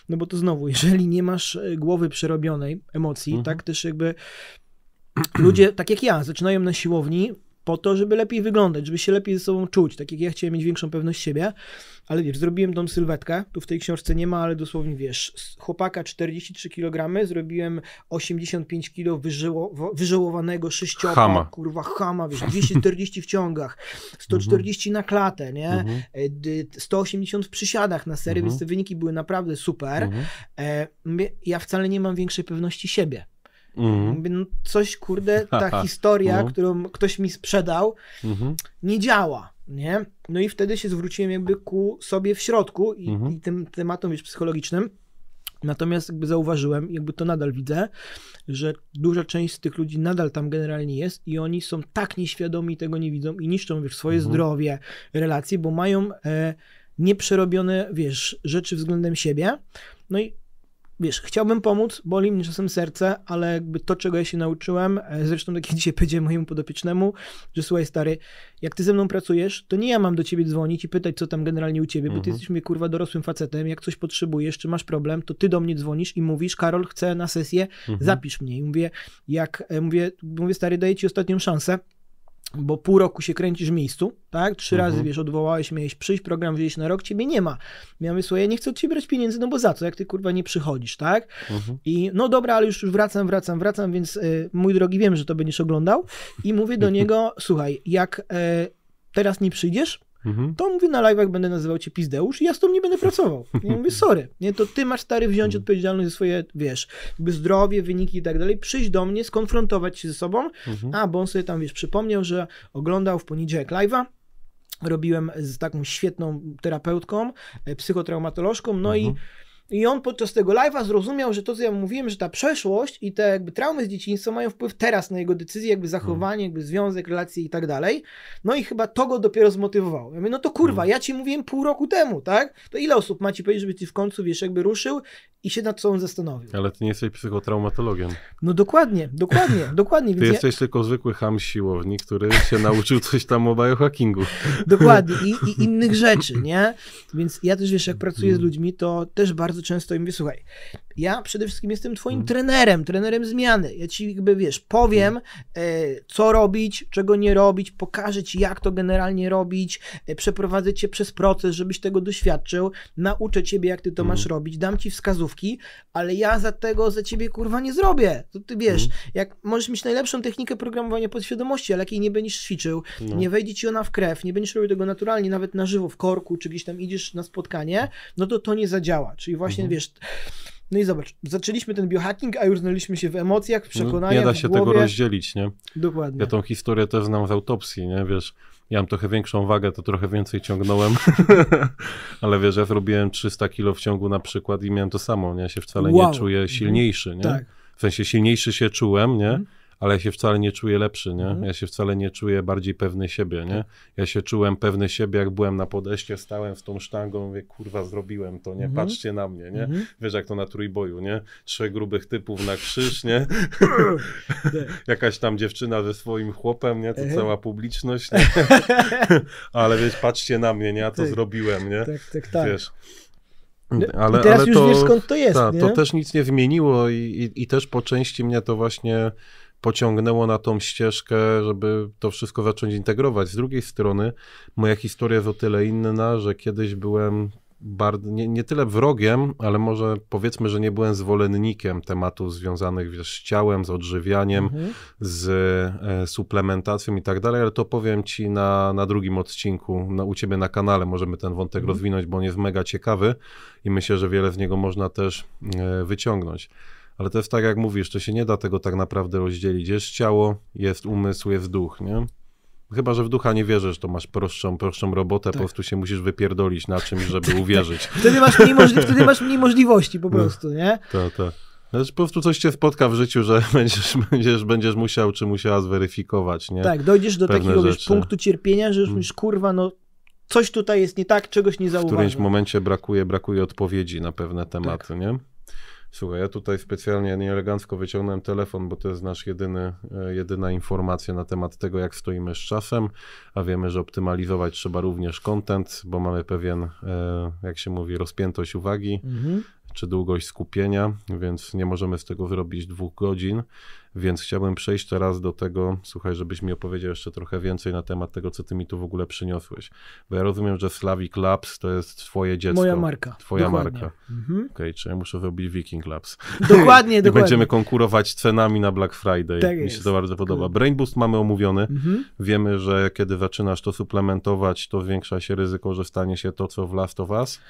no bo to znowu, jeżeli nie masz e, głowy przerobionej emocji, tak, też jakby *clears throat* ludzie, tak jak ja, zaczynają na siłowni, po to, żeby lepiej wyglądać, żeby się lepiej ze sobą czuć. Tak jak ja chciałem mieć większą pewność siebie, ale wiesz, zrobiłem tą sylwetkę, tu w tej książce nie ma, ale dosłownie wiesz, z chłopaka 43 kg, zrobiłem 85 kg wyżyło, wyżyłowanego hama. kurwa hama, wiesz, 240 w ciągach, 140 na klatę, nie? 180 mhm. e, w przysiadach na serię, mhm. więc te wyniki były naprawdę super. Mhm. E, ja wcale nie mam większej pewności siebie. Mm. Mówię, no coś, kurde, ta *laughs* historia, mm. którą ktoś mi sprzedał, mm-hmm. nie działa, nie? No i wtedy się zwróciłem jakby ku sobie w środku i, mm-hmm. i tym tematom już psychologicznym. Natomiast jakby zauważyłem, jakby to nadal widzę, że duża część z tych ludzi nadal tam generalnie jest i oni są tak nieświadomi, tego nie widzą i niszczą wiesz, swoje mhm. zdrowie, relacje, bo mają e, nieprzerobione, wiesz, rzeczy względem siebie. No i wiesz, chciałbym pomóc, boli mnie czasem serce, ale jakby to, czego ja się nauczyłem, e, zresztą tak jak *laughs* dzisiaj powiedziałem mojemu podopiecznemu, że słuchaj stary, jak ty ze mną pracujesz, to nie ja mam do ciebie dzwonić i pytać, co tam generalnie u ciebie, mhm. bo ty mhm. jesteś mnie kurwa dorosłym facetem, jak coś potrzebujesz, czy masz problem, to ty do mnie dzwonisz i mówisz, Karol, chcę na sesję, mhm. zapisz mnie. I mówię, jak, e, mówię, mówię stary, daję ci ostatnią szansę, bo pół roku się kręcisz w miejscu, tak? Trzy mhm. razy, wiesz, odwołałeś, miałeś przyjść, program wzięłeś na rok, ciebie nie ma. Miałem słoje, ja nie chcę od ciebie brać pieniędzy, no bo za co, jak ty, kurwa, nie przychodzisz, tak? Mhm. I no dobra, ale już, już wracam, wracam, wracam, więc y, mój drogi, wiem, że to będziesz oglądał i mówię do *laughs* niego, słuchaj, jak y, teraz nie przyjdziesz, mhm. to mówię na live'ach będę nazywał cię pizdeusz i ja z tobą nie będę pracował. I mówię, sorry, nie, to ty masz stary wziąć mhm. odpowiedzialność za swoje, wiesz, jakby zdrowie, wyniki i tak dalej, przyjść do mnie, skonfrontować się ze sobą, mhm. a bo on sobie tam, wiesz, przypomniał, że oglądał w poniedziałek live'a, robiłem z taką świetną terapeutką, e, psychotraumatolożką, no mhm. i i on podczas tego live'a zrozumiał, że to, co ja mówiłem, że ta przeszłość i te jakby traumy z dzieciństwa mają wpływ teraz na jego decyzje, jakby zachowanie, jakby związek, relacje i tak dalej. No i chyba to go dopiero zmotywowało. Ja mówię, no to kurwa, mm. ja ci mówiłem pół roku temu, tak? To ile osób ma ci powiedzieć, żeby ci w końcu, wiesz, jakby ruszył i się nad sobą zastanowił. Ale ty nie jesteś psychotraumatologiem. No dokładnie, dokładnie, *laughs* dokładnie. Ty jesteś ja... tylko zwykły ham siłownik, który się nauczył coś tam o biohackingu. Dokładnie i, i innych rzeczy, nie? Więc ja też, wiesz, jak pracuję z mm. ludźmi, to też bardzo bardzo często im mówię, słuchaj, ja przede wszystkim jestem twoim mm. trenerem, trenerem zmiany. Ja ci jakby, wiesz, powiem, mm. co robić, czego nie robić, pokażę ci, jak to generalnie robić, e, przeprowadzę cię przez proces, żebyś tego doświadczył, nauczę ciebie, jak ty to mm. masz mhm. robić, dam ci wskazówki, ale ja za tego, za ciebie, kurwa, nie zrobię. To ty wiesz, mhm. jak możesz mieć najlepszą technikę programowania podświadomości, ale jak jej nie będziesz ćwiczył, no. nie wejdzie ci ona w krew, nie będziesz robił tego naturalnie, nawet na żywo, w korku, czy gdzieś tam idziesz na spotkanie, no to to nie zadziała. Czyli właśnie, mhm. wiesz... No i zobacz, zaczęliśmy ten biohacking, a już znaliśmy się w emocjach, w przekonaniach. Mhm. Nie da się tego rozdzielić, nie? Dokładnie. Ja tą historię też znam z autopsji, nie? Wiesz, ja mam trochę większą wagę, to trochę więcej ciągnąłem, *laughs* ale wiesz, ja zrobiłem 300 kilo w ciągu na przykład i miałem to samo, nie? Ja się wcale wow. nie czuję silniejszy, nie? Tak. W sensie silniejszy się czułem, nie? Mhm ale ja się wcale nie czuję lepszy, nie? Mhm. Ja się wcale nie czuję bardziej pewny siebie, nie? Tak. Ja się czułem pewny siebie, jak byłem na podejście, stałem z tą sztangą, mówię, kurwa, zrobiłem to, nie? Mhm. Patrzcie na mnie, nie? Mhm. Wiesz, jak to na trójboju, nie? Trzech grubych typów na krzyż, nie? *laughs* Jakaś tam dziewczyna ze swoim chłopem, nie? To cała publiczność, nie? *laughs* *laughs* ale wiesz, patrzcie na mnie, nie? Ja to tak. zrobiłem, nie? Tak, tak, tak. Wiesz. No, ale, I teraz ale już to, wiesz skąd to jest. Ta, to też nic nie wymieniło i, i, i, też po części mnie to właśnie pociągnęło na tą ścieżkę, żeby to wszystko zacząć integrować. Z drugiej strony, moja historia jest o tyle inna, że kiedyś byłem bardzo, nie, nie tyle wrogiem, ale może powiedzmy, że nie byłem zwolennikiem tematów związanych wiesz, z ciałem, z odżywianiem, mhm. z e, suplementacją i tak dalej, ale to powiem ci na, na drugim odcinku, na, u ciebie na kanale możemy ten wątek mhm. rozwinąć, bo on jest mega ciekawy i myślę, że wiele z niego można też e, wyciągnąć. Ale to jest tak, jak mówisz, to się nie da tego tak naprawdę rozdzielić. Jest ciało, jest umysł, jest duch, nie? Chyba, że w ducha nie wierzysz, to masz prostszą, prostszą robotę, tak. po prostu się musisz wypierdolić na czymś, żeby *laughs* tak. uwierzyć. wtedy, masz mniej *laughs* wtedy masz mniej możliwości po no. prostu, no. nie? Tak, tak. Znaczy po prostu coś cię spotka w życiu, że *laughs* będziesz, będziesz, będziesz musiał czy musiała zweryfikować, nie? Tak, dojdziesz do Pewne takiego wiesz, punktu cierpienia, że już mm. mówisz, kurwa, no coś tutaj jest nie tak, czegoś nie zauważyłem. W którymś momencie brakuje, brakuje odpowiedzi na pewne tematy, tak. nie? Słuchaj, ja tutaj specjalnie nieelegancko wyciągnąłem telefon, bo to jest nasz jedyny, e, jedyna informacja na temat tego, jak stoimy z czasem, a wiemy, że optymalizować trzeba również content, bo mamy pewien, e, jak się mówi, rozpiętość uwagi. Mhm czy długość skupienia, więc nie możemy z tego zrobić dwóch godzin. Więc chciałbym przejść teraz do tego, słuchaj, żebyś mi opowiedział jeszcze trochę więcej na temat tego, co ty mi tu w ogóle przyniosłeś. Bo ja rozumiem, że Slavic Labs to jest twoje dziecko. Moja marka. Twoja dokładnie. marka. Mhm. Okej, okay, czy ja muszę zrobić Viking Labs. *laughs* Dokładnie, *laughs* I dokładnie. będziemy konkurować cenami na Black Friday. Tak mi jest. się to bardzo podoba. Brain Boost mamy omówiony. Mhm. Wiemy, że kiedy zaczynasz to suplementować, to zwiększa się ryzyko, że stanie się to, co w Last of Us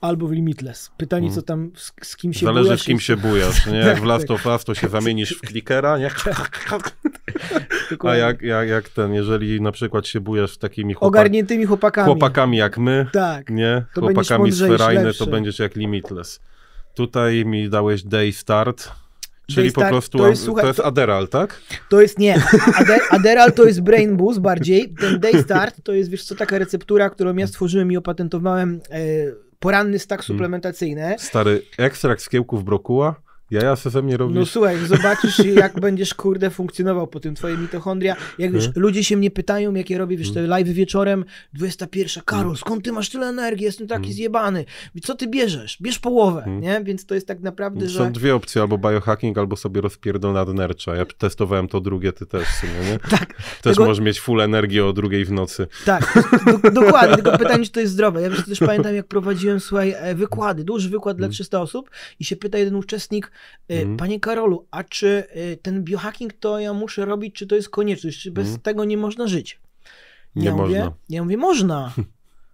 albo w Limitless. Pytanie, mhm. co tam, z, z kim się Zależy, bujasz. Zależy, z kim się bujasz, nie? Jak *laughs* tak, w Last tak. of Us, to się *laughs* zamienisz w klikera, nie? *laughs* A jak, jak, jak ten, jeżeli na przykład się bujasz w takimi chłopakami Ogarniętymi chłopakami. Chłopakami jak my, tak. nie? To chłopakami z to będziesz jak Limitless. Tutaj mi dałeś Day Start, Czyli po prostu to jest, słuchaj, to jest, Aderal, tak? To jest nie. Ader, Aderal to jest Brain Boost bardziej. Ten Day Start to jest, wiesz co, taka receptura, którą ja stworzyłem i opatentowałem. E, poranny stak mm. suplementacyjny. Stary ekstrakt z kiełków brokuła ja ja se ze mnie robię. No słuchaj, zobaczysz jak *laughs* będziesz kurde funkcjonował po tym twoje mitochondria. Jak wiesz, hmm? ludzie się mnie pytają, jakie robię, wiesz, te mhm. live wieczorem, 21. Karol, mhm. skąd ty masz tyle energii? Jestem taki hmm. zjebany. Co ty bierzesz? Bierz połowę, hmm. nie? Więc to jest tak naprawdę, Są że... Są dwie opcje, albo biohacking, albo sobie nad nercza. Ja testowałem to drugie, ty też synu, nie? *laughs* tak. Też tego... możesz mieć full energii o drugiej w nocy. Tak, do, dokładnie, tylko pytanie, czy to jest zdrowe. Ja wiesz, też pamiętam, jak prowadziłem, słuchaj, e, wykłady, duży wykład dla 300 mhm. osób i się pyta jeden uczestnik, Y, mhm. Panie Karolu, a czy y, ten biohacking to ja muszę robić, czy to jest konieczność? Czy bez mm. tego nie można żyć? Ja nie mówię, można. Ja mówię, można. *laughs*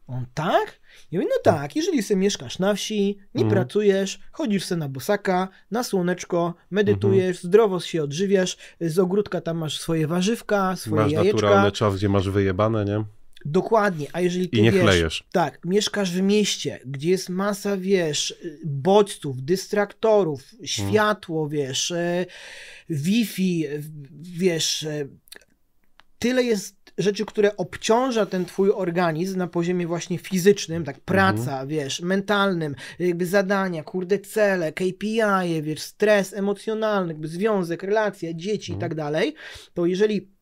On tak? Ja mówię, no tak. tak, jeżeli sobie mieszkasz na wsi, nie mm. pracujesz, chodzisz sobie na bosaka, na słoneczko, medytujesz, mm-hmm. zdrowo się odżywiasz, y, z ogródka tam masz swoje warzywka, swoje masz jajeczka. Masz naturalny czas, gdzie masz wyjebane, nie? Dokładnie, a jeżeli ty I nie wiesz, chlejesz. tak, mieszkasz w mieście, gdzie jest masa, wiesz, bodźców, dystraktorów, hmm. światło, mm. wiesz, e, Wi-Fi, e, wiesz, e, tyle jest rzeczy, które obciąża ten twój organizm na poziomie właśnie fizycznym, tak mhm. praca, wiesz, mentalnym, jakby zadania, kurde cele, KPI, wiesz, stres emocjonalny, jakby związek, relacja, dzieci i mhm. tak dalej, to jeżeli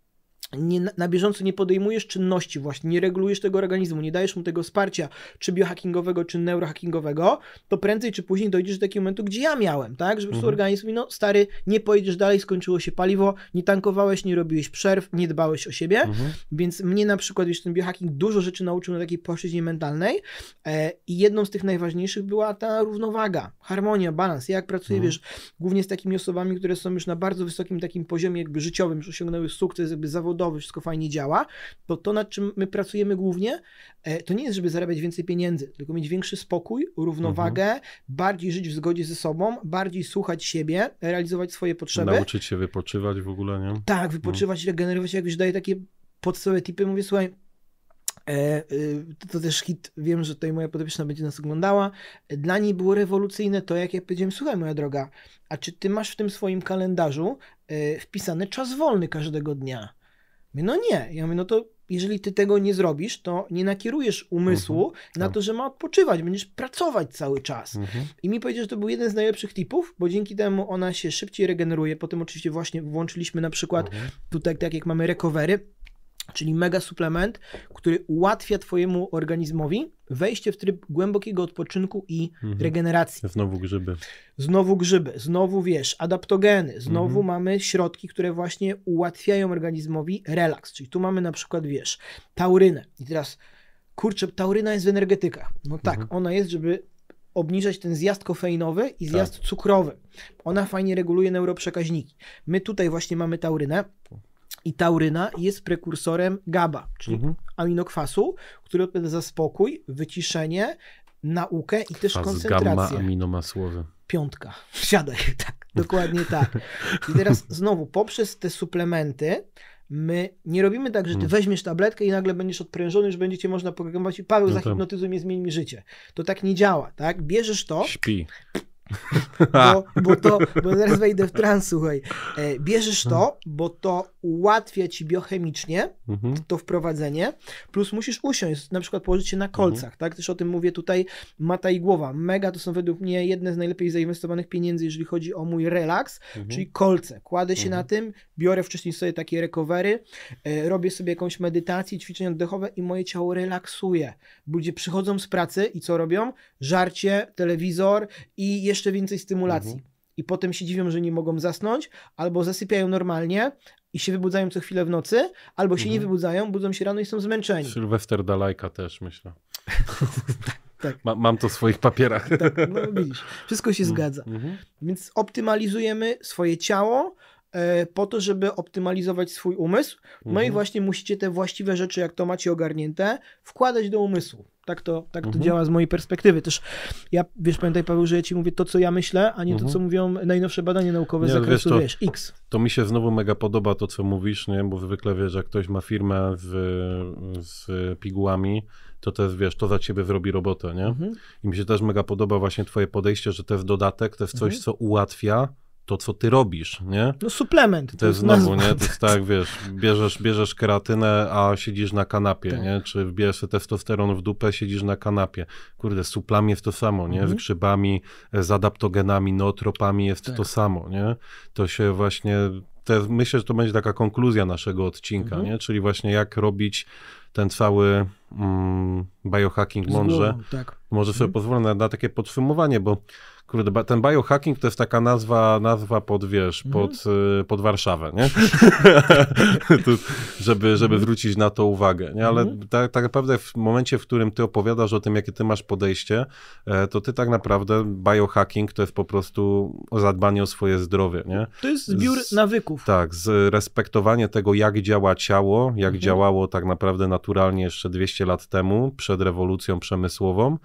nie, na bieżąco nie podejmujesz czynności, właśnie nie regulujesz tego organizmu, nie dajesz mu tego wsparcia, czy biohackingowego, czy neurohackingowego, to prędzej czy później dojdziesz do takiego momentu, gdzie ja miałem, tak? Że po prostu mhm. organizm mówi, no stary, nie pojedziesz dalej, skończyło się paliwo, nie tankowałeś, nie robiłeś przerw, nie dbałeś o siebie, mhm. więc mnie na przykład już ten biohacking dużo rzeczy nauczył na takiej płaszczyźnie mentalnej e, i jedną z tych najważniejszych była ta równowaga, harmonia, balans. jak pracuję, mhm. wiesz, głównie z takimi osobami, które są już na bardzo wysokim takim poziomie jakby życiowym, już osiągnęły sukces jakby zawodowy, wszystko fajnie działa, bo to, nad czym my pracujemy głównie, e, to nie jest, żeby zarabiać więcej pieniędzy, tylko mieć większy spokój, równowagę, mhm. bardziej żyć w zgodzie ze sobą, bardziej słuchać siebie, realizować swoje potrzeby. Nauczyć się wypoczywać w ogóle, nie? Tak, mhm. wypoczywać, no. regenerować, jak już daje takie podstawowe tipy, mówię, słuchaj, e, e, to, to, też hit, wiem, że tutaj moja podopieczna będzie nas oglądała. Dla niej było rewolucyjne to, jak ja powiedziałem, słuchaj moja droga, a czy ty masz w tym swoim kalendarzu e, wpisany czas wolny każdego dnia? Mówię, no nie. Ja mówię, no to jeżeli ty tego nie zrobisz, to nie nakierujesz umysłu mhm. na tak. to, że ma odpoczywać, będziesz pracować cały czas. Mhm. I mi powiedział, że to był jeden z najlepszych tipów, bo dzięki temu ona się szybciej regeneruje. Potem oczywiście właśnie włączyliśmy na przykład mhm. tutaj, tak jak mamy recovery, czyli mega suplement, który ułatwia Twojemu organizmowi wejście w tryb głębokiego odpoczynku i mhm. regeneracji. Znowu grzyby. Znowu grzyby, znowu wiesz, adaptogeny, znowu mhm. mamy środki, które właśnie ułatwiają organizmowi relaks. Czyli tu mamy na przykład, wiesz, taurynę. I teraz, kurczę, tauryna jest w energetykach. No tak, mhm. ona jest, żeby obniżać ten zjazd kofeinowy i zjazd tak. cukrowy. Ona fajnie reguluje neuroprzekaźniki. My tutaj właśnie mamy taurynę, i tauryna jest prekursorem GABA, czyli mhm. aminokwasu, który odpowiada za spokój, wyciszenie, naukę i Kwas też koncentrację. Gamma aminomasłowy. Piątka. *laughs* Siadaj, tak, dokładnie tak. I teraz znowu, poprzez te suplementy my nie robimy tak, że ty mhm. weźmiesz tabletkę i nagle będziesz odprężony, już będzie cię można programować i Paweł, no zahipnotyzuj mnie, zmień mi życie. To tak nie działa, tak? Bierzesz to. Śpi. *laughs* Bo, *laughs* bo to, bo teraz wejdę w trans, słuchaj. E, bierzesz to, hmm. bo to ułatwia ci biochemicznie mhm. to wprowadzenie, plus musisz usiąść, na przykład położyć się na kolcach, mhm. tak? Też o tym mówię tutaj, mata i głowa. Mega to są według mnie jedne z najlepiej zainwestowanych pieniędzy, jeżeli chodzi o mój relaks, mhm. czyli kolce. Kładę się na mhm. tym, biorę wcześniej sobie takie recovery, e, robię sobie jakąś medytację, ćwiczenia oddechowe i moje ciało relaksuje. Ludzie przychodzą z pracy i co robią? Żarcie, telewizor i jeszcze jeszcze więcej stymulacji. Mhm. I potem się dziwią, że nie mogą zasnąć, albo zasypiają normalnie i się wybudzają co chwilę w nocy, albo się mhm. nie wybudzają, budzą się rano i są zmęczeni. Sylwester Dalajka też, myślę. *laughs* Tak, tak. Ma, mam to w swoich papierach. *laughs* Tak, no widzisz, wszystko się mhm, zgadza. Mhm. Więc optymalizujemy swoje ciało e, po to, żeby optymalizować swój umysł. No mhm. i właśnie musicie te właściwe rzeczy, jak to macie ogarnięte, wkładać do umysłu. Tak to, tak to mhm. działa z mojej perspektywy. Też ja, wiesz, pamiętaj Paweł, że ja ci mówię to, co ja myślę, a nie to, mhm. co mówią najnowsze badania naukowe nie, z no zakresu, wiesz, to, wiesz, X. To mi się znowu mega podoba to, co mówisz, nie? Bo zwykle, wiesz, jak ktoś ma firmę z, z pigułami, to też, wiesz, to za ciebie zrobi robotę, nie? Mhm. I mi się też mega podoba właśnie twoje podejście, że to jest dodatek, to jest coś, co ułatwia, to, co ty robisz, nie? No suplement. To, jest znowu, nie? To jest tak, wiesz, bierzesz, bierzesz keratynę, a siedzisz na kanapie, tak. nie? Czy wbierzesz testosteron w dupę, siedzisz na kanapie. Kurde, z suplam jest to samo, nie? Mhm. Wykrzybami, z adaptogenami, nootropami jest tak. to samo, nie? To się właśnie myślę, że to będzie taka konkluzja naszego odcinka, mhm. nie? czyli właśnie jak robić ten cały mm, biohacking mądrze. Tak. Może sobie mhm. pozwolę na, na takie podsumowanie, bo kurde, ten biohacking to jest taka nazwa, nazwa pod, wiesz, mm. pod, y, pod Warszawę, nie? *laughs* tu, żeby, żeby mhm. zwrócić na to uwagę, nie? Ale mm. tak, tak naprawdę w momencie, w którym ty opowiadasz o tym, jakie ty masz podejście, e, to ty tak naprawdę biohacking to jest po prostu zadbanie o swoje zdrowie, nie? To jest zbiór z, nawyków. Tak, z respektowanie tego, jak działa ciało, jak mm. działało tak naprawdę naturalnie jeszcze 200 lat temu, przed rewolucją przemysłową,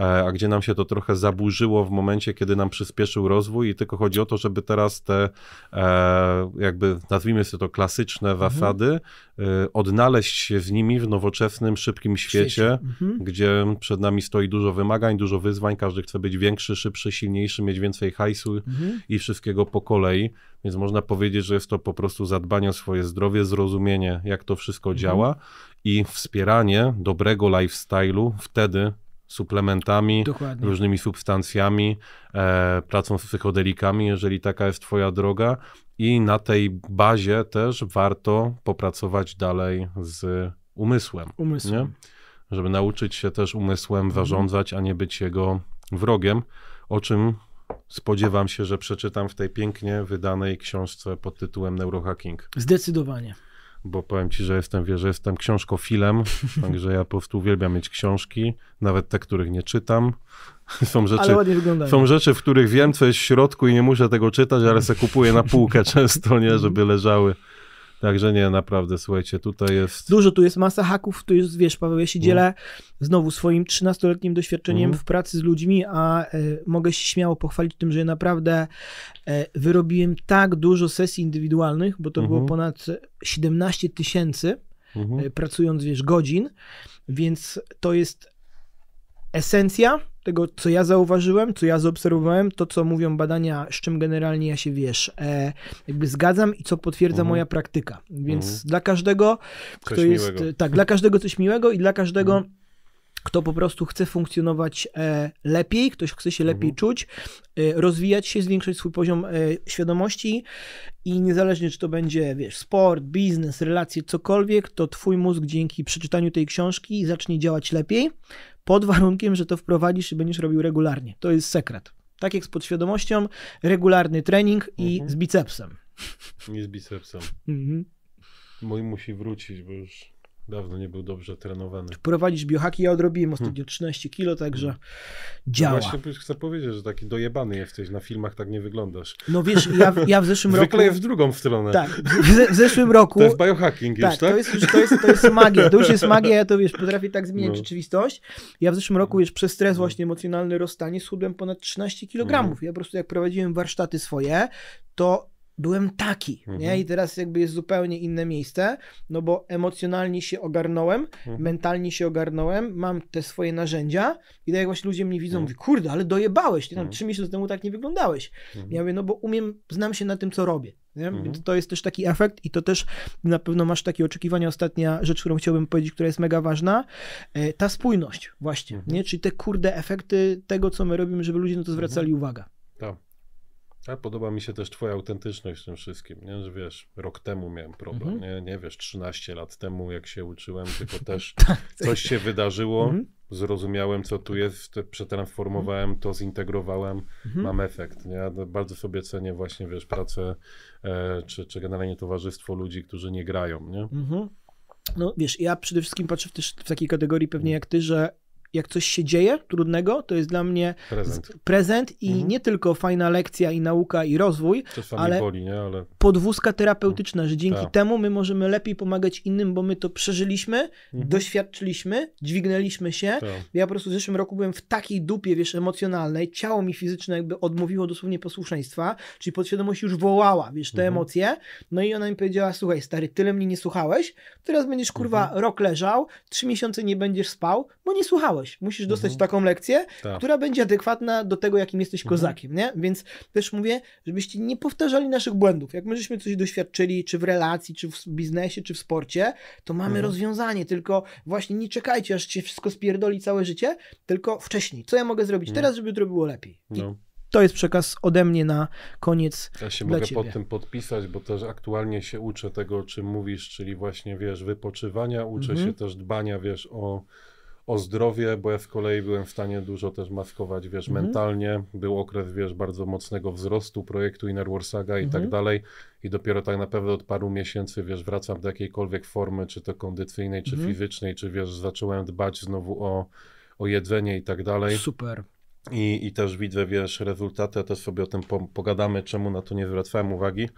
E, a gdzie nam się to trochę zaburzyło w momencie, kiedy nam przyspieszył rozwój i tylko chodzi o to, żeby teraz te e, jakby nazwijmy sobie to klasyczne mhm. wafady, mhm. odnaleźć się z nimi w nowoczesnym, szybkim świecie, Mhm. gdzie przed nami stoi dużo wymagań, dużo wyzwań, każdy chce być większy, szybszy, silniejszy, mieć więcej hajsu mhm. i wszystkiego po kolei. Więc można powiedzieć, że jest to po prostu zadbanie o swoje zdrowie, zrozumienie, jak to wszystko mhm. działa i wspieranie dobrego lifestyle'u wtedy, suplementami, Dokładnie. różnymi substancjami, e, pracą z psychodelikami, jeżeli taka jest Twoja droga. I na tej bazie też warto popracować dalej z umysłem. Umysłem. Nie? Żeby nauczyć się też umysłem mhm. zarządzać, a nie być jego wrogiem, o czym spodziewam się, że przeczytam w tej pięknie wydanej książce pod tytułem Neurohacking. Zdecydowanie bo powiem ci, że jestem, wiesz, że jestem książkofilem, *laughs* także ja po prostu uwielbiam mieć książki, nawet te, których nie czytam. *laughs* Są rzeczy, są rzeczy, w których wiem, co jest w środku i nie muszę tego czytać, ale se kupuję na półkę *laughs* często, nie, żeby leżały Także nie, naprawdę, słuchajcie, tutaj jest... Dużo, tu jest masa haków, tu jest, wiesz, Paweł, ja się no. dzielę znowu swoim 13-letnim doświadczeniem mm. w pracy z ludźmi, a y, mogę się śmiało pochwalić tym, że naprawdę y, wyrobiłem tak dużo sesji indywidualnych, bo to mm -hmm. było mhm. ponad 17 tysięcy, -hmm. y, pracując, wiesz, godzin, więc to jest esencja tego, co ja zauważyłem, co ja zaobserwowałem, to, co mówią badania, z czym generalnie ja się wiesz, e, jakby zgadzam i co potwierdza mhm. moja praktyka. Więc mhm. dla każdego, kto coś jest. Miłego. Tak, dla każdego coś miłego i dla każdego. Mhm. Kto po prostu chce funkcjonować e, lepiej, ktoś chce się lepiej czuć, e, rozwijać się, zwiększyć swój poziom e, świadomości i niezależnie czy to będzie, wiesz, sport, biznes, relacje, cokolwiek, to twój mózg dzięki przeczytaniu tej książki zacznie działać lepiej, pod warunkiem, że to wprowadzisz i będziesz robił regularnie. To jest sekret. Tak jak z podświadomością, regularny trening i mhm. z bicepsem. Nie z bicepsem. Mhm. Mój musi wrócić, bo już Dawno nie był dobrze trenowany. Prowadzisz biohaki, ja odrobiłem ostatnio hmm. 13 kilo, także hmm. No działa. No właśnie chcę powiedzieć, że taki dojebany jesteś, na filmach tak nie wyglądasz. No wiesz, ja, ja w zeszłym roku... wykleję w drugą stronę. Tak, w, w zeszłym roku... To jest biohacking tak, już, tak? To tak? jest, już, to, jest, to jest magia, to już jest *laughs* magia, ja to wiesz, potrafię tak zmieniać no. rzeczywistość. Ja w zeszłym roku mm. już przez stres no. właśnie emocjonalny, rozstanie, schudłem ponad 13 kg. Mm. Ja po prostu jak prowadziłem warsztaty swoje, to byłem taki, mhm. nie? I teraz jakby jest zupełnie inne miejsce, no bo emocjonalnie się ogarnąłem, mhm. mentalnie się ogarnąłem, mam te swoje narzędzia i tak jak właśnie ludzie mnie widzą, mhm. kurde, ale dojebałeś, ty tam mhm. trzy miesiące temu tak nie wyglądałeś. Mhm. Ja mówię, no bo umiem, znam się na tym, co robię. Mhm. Więc to jest też taki efekt i to też na pewno masz takie oczekiwania. Ostatnia rzecz, którą chciałbym powiedzieć, która jest mega ważna, e, ta spójność właśnie, nie? Czyli te kurde efekty tego, co my robimy, żeby ludzie na to zwracali uwagę. To. A podoba mi się też twoja autentyczność w tym wszystkim, nie? że wiesz, rok temu miałem problem, mhm. nie? nie wiesz, 13 lat temu jak się uczyłem, tylko *laughs* też tak. coś się wydarzyło, mhm. zrozumiałem co tu jest, przetransformowałem to, zintegrowałem, mhm. mam efekt. Nie? bardzo sobie cenię właśnie, wiesz, pracę e, czy, czy generalnie towarzystwo ludzi, którzy nie grają, nie? No wiesz, ja przede wszystkim patrzę w, też w takiej kategorii pewnie jak ty, że jak coś się dzieje trudnego, to jest dla mnie prezent, prezent i mhm. nie tylko fajna lekcja i nauka i rozwój, ale, boli, nie? ale podwózka terapeutyczna, że dzięki Ta. temu my możemy lepiej pomagać innym, bo my to przeżyliśmy, mhm. doświadczyliśmy, dźwignęliśmy się. Ta. Ja po prostu w zeszłym roku byłem w takiej dupie, wiesz, emocjonalnej, ciało mi fizyczne jakby odmówiło dosłownie posłuszeństwa, czyli podświadomość już wołała, wiesz, te mhm. emocje, no i ona mi powiedziała, słuchaj stary, tyle mnie nie słuchałeś, teraz będziesz kurwa mhm. rok leżał, trzy miesiące nie będziesz spał, bo nie słuchałeś. Musisz dostać mhm. taką lekcję, tak. która będzie adekwatna do tego, jakim jesteś mhm. kozakiem, nie? Więc też mówię, żebyście nie powtarzali naszych błędów. Jak my żeśmy coś doświadczyli, czy w relacji, czy w biznesie, czy w sporcie, to mamy mhm. rozwiązanie, tylko właśnie nie czekajcie, aż się wszystko spierdoli całe życie, tylko wcześniej. Co ja mogę zrobić mhm. teraz, żeby to było lepiej? No. To jest przekaz ode mnie na koniec. Ja się mogę ciebie. pod tym podpisać, bo też aktualnie się uczę tego, o czym mówisz, czyli właśnie wiesz, wypoczywania, uczę mm -hmm. się też dbania, wiesz, o o zdrowie, bo ja z kolei byłem w stanie dużo też maskować, wiesz, mhm. mentalnie. Był okres, wiesz, bardzo mocnego wzrostu projektu Inner Warsaga i tak mhm. dalej. I dopiero tak naprawdę od paru miesięcy, wiesz, wracam do jakiejkolwiek formy, czy to kondycyjnej, czy mhm. fizycznej, czy wiesz, zacząłem dbać znowu o, o jedzenie i tak dalej. Super. I, I też widzę, wiesz, rezultaty, a też sobie o tym po, pogadamy, czemu na to nie zwracałem uwagi.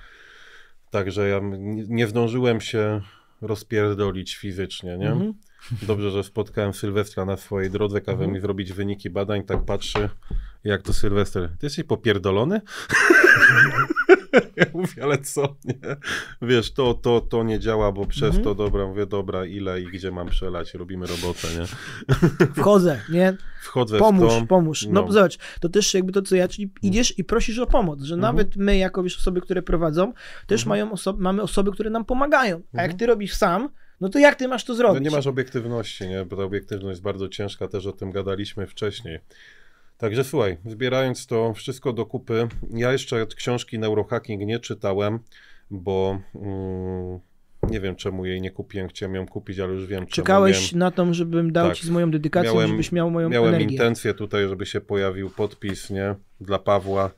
Także ja nie, nie zdążyłem się rozpierdolić fizycznie, nie? Dobrze, że spotkałem Sylwestra na swojej drodze, kazał mi mhm. zrobić wyniki badań, tak patrzy, jak to Sylwester, ty jesteś popierdolony? ja mówię, ale co, nie? Wiesz, to, to, to nie działa, bo przez mhm. to, dobra, mówię, dobra, ile i gdzie mam przelać, robimy robotę, nie? Wchodzę, nie? Wchodzę pomóż, w to. Pomóż, no. no zobacz, to też jakby to, co ja, czyli mhm. idziesz i prosisz o pomoc, że mhm. nawet my, jako wiesz, osoby, które prowadzą, też mhm. mają mamy osoby, które nam pomagają, a jak mhm. ty robisz sam, no to jak ty masz to zrobić? No nie masz obiektywności, nie? bo ta obiektywność jest bardzo ciężka, też o tym gadaliśmy wcześniej. Także słuchaj, zbierając to wszystko do kupy, ja jeszcze książki Neurohacking nie czytałem, bo mm, nie wiem czemu jej nie kupiłem, chciałem ją kupić, ale już wiem Czekałeś czemu. Czekałeś na to, żebym dał tak. ci z moją dedykacją, miałem, żebyś miał moją miałem energię. Miałem intencję tutaj, żeby się pojawił podpis, nie? Dla Pawła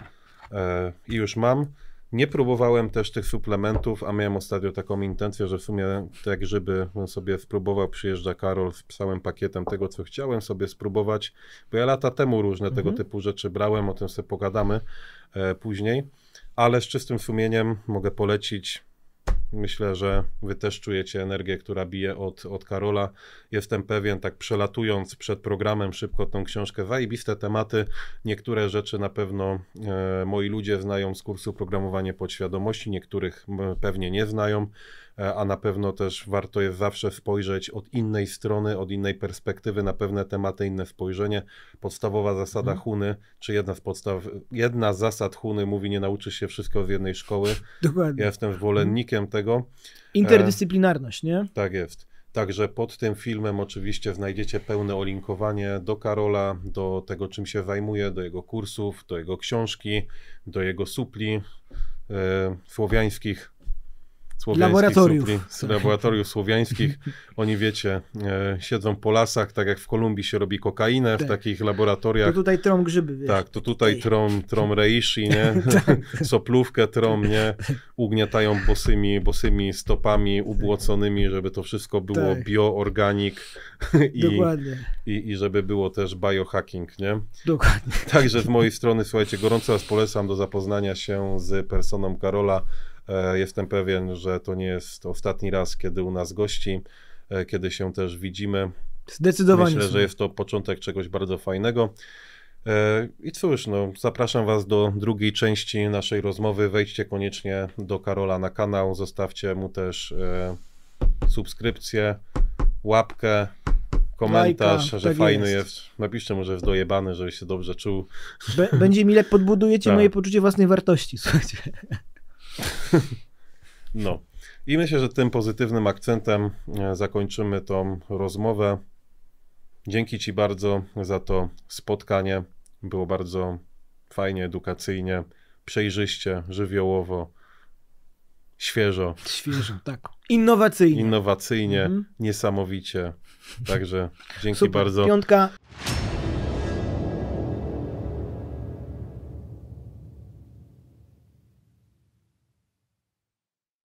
e, i już mam. Nie próbowałem też tych suplementów, a miałem ostatnio taką intencję, że w sumie te tak, grzyby sobie spróbował. Przyjeżdża Karol z całym pakietem tego, co chciałem sobie spróbować, bo ja lata temu różne mhm. tego typu rzeczy brałem, o tym sobie pogadamy e, później. Ale z czystym sumieniem mogę polecić Myślę, że wy też czujecie energię, która bije od, od Karola. Jestem pewien, tak przelatując przed programem szybko tą książkę, wajbiste tematy. Niektóre rzeczy na pewno e, moi ludzie znają z kursu programowanie podświadomości, niektórych pewnie nie znają. E, a na pewno też warto jest zawsze spojrzeć od innej strony, od innej perspektywy na pewne tematy, inne spojrzenie. Podstawowa zasada hmm. Huny, czy jedna z podstaw, jedna z zasad Huny mówi, nie nauczysz się wszystko z jednej szkoły. *laughs* Dokładnie. Ja jestem zwolennikiem tego. E, Interdyscyplinarność, nie? Tak jest. Także pod tym filmem oczywiście znajdziecie pełne olinkowanie do Karola, do tego czym się zajmuje, do jego kursów, do jego książki, do jego supli e, słowiańskich słowiańskich. Laboratoriów. Supli, laboratoriów słowiańskich. *laughs* Oni, wiecie, e, siedzą po lasach, tak jak w Kolumbii się robi kokainę, tak. w takich laboratoriach. To tutaj trom grzyby, wiesz. Tak, to tutaj trom, trom reishi, nie? *laughs* Tak. *laughs* Soplówkę trom, nie? Ugniatają bosymi, bosymi stopami ubłoconymi, żeby to wszystko było tak. bioorganik i, i, i żeby było też biohacking, nie? Dokładnie. Także z mojej strony, słuchajcie, gorąco Was polecam do zapoznania się z personą Karola. E, jestem pewien, że to nie jest ostatni raz, kiedy u nas gości, e, kiedy się też widzimy. Zdecydowanie. Myślę, że jest to początek czegoś bardzo fajnego. E, I cóż, no, zapraszam Was do drugiej części naszej rozmowy. Wejdźcie koniecznie do Karola na kanał, zostawcie mu też subskrypcję, łapkę, komentarz, Lajka, że tak fajny jest. jest. Napiszcie może jest dojebany, żeby się dobrze czuł. będzie mi podbudujecie *laughs* tak. moje poczucie własnej wartości, słuchajcie. *laughs* No. I myślę, że tym pozytywnym akcentem e, zakończymy tą rozmowę. Dzięki Ci bardzo za to spotkanie. Było bardzo fajnie, edukacyjnie, przejrzyście, żywiołowo, świeżo. Świeżo, tak. Innowacyjnie. Innowacyjnie, mhm. niesamowicie. Także dzięki Super, bardzo. Piątka.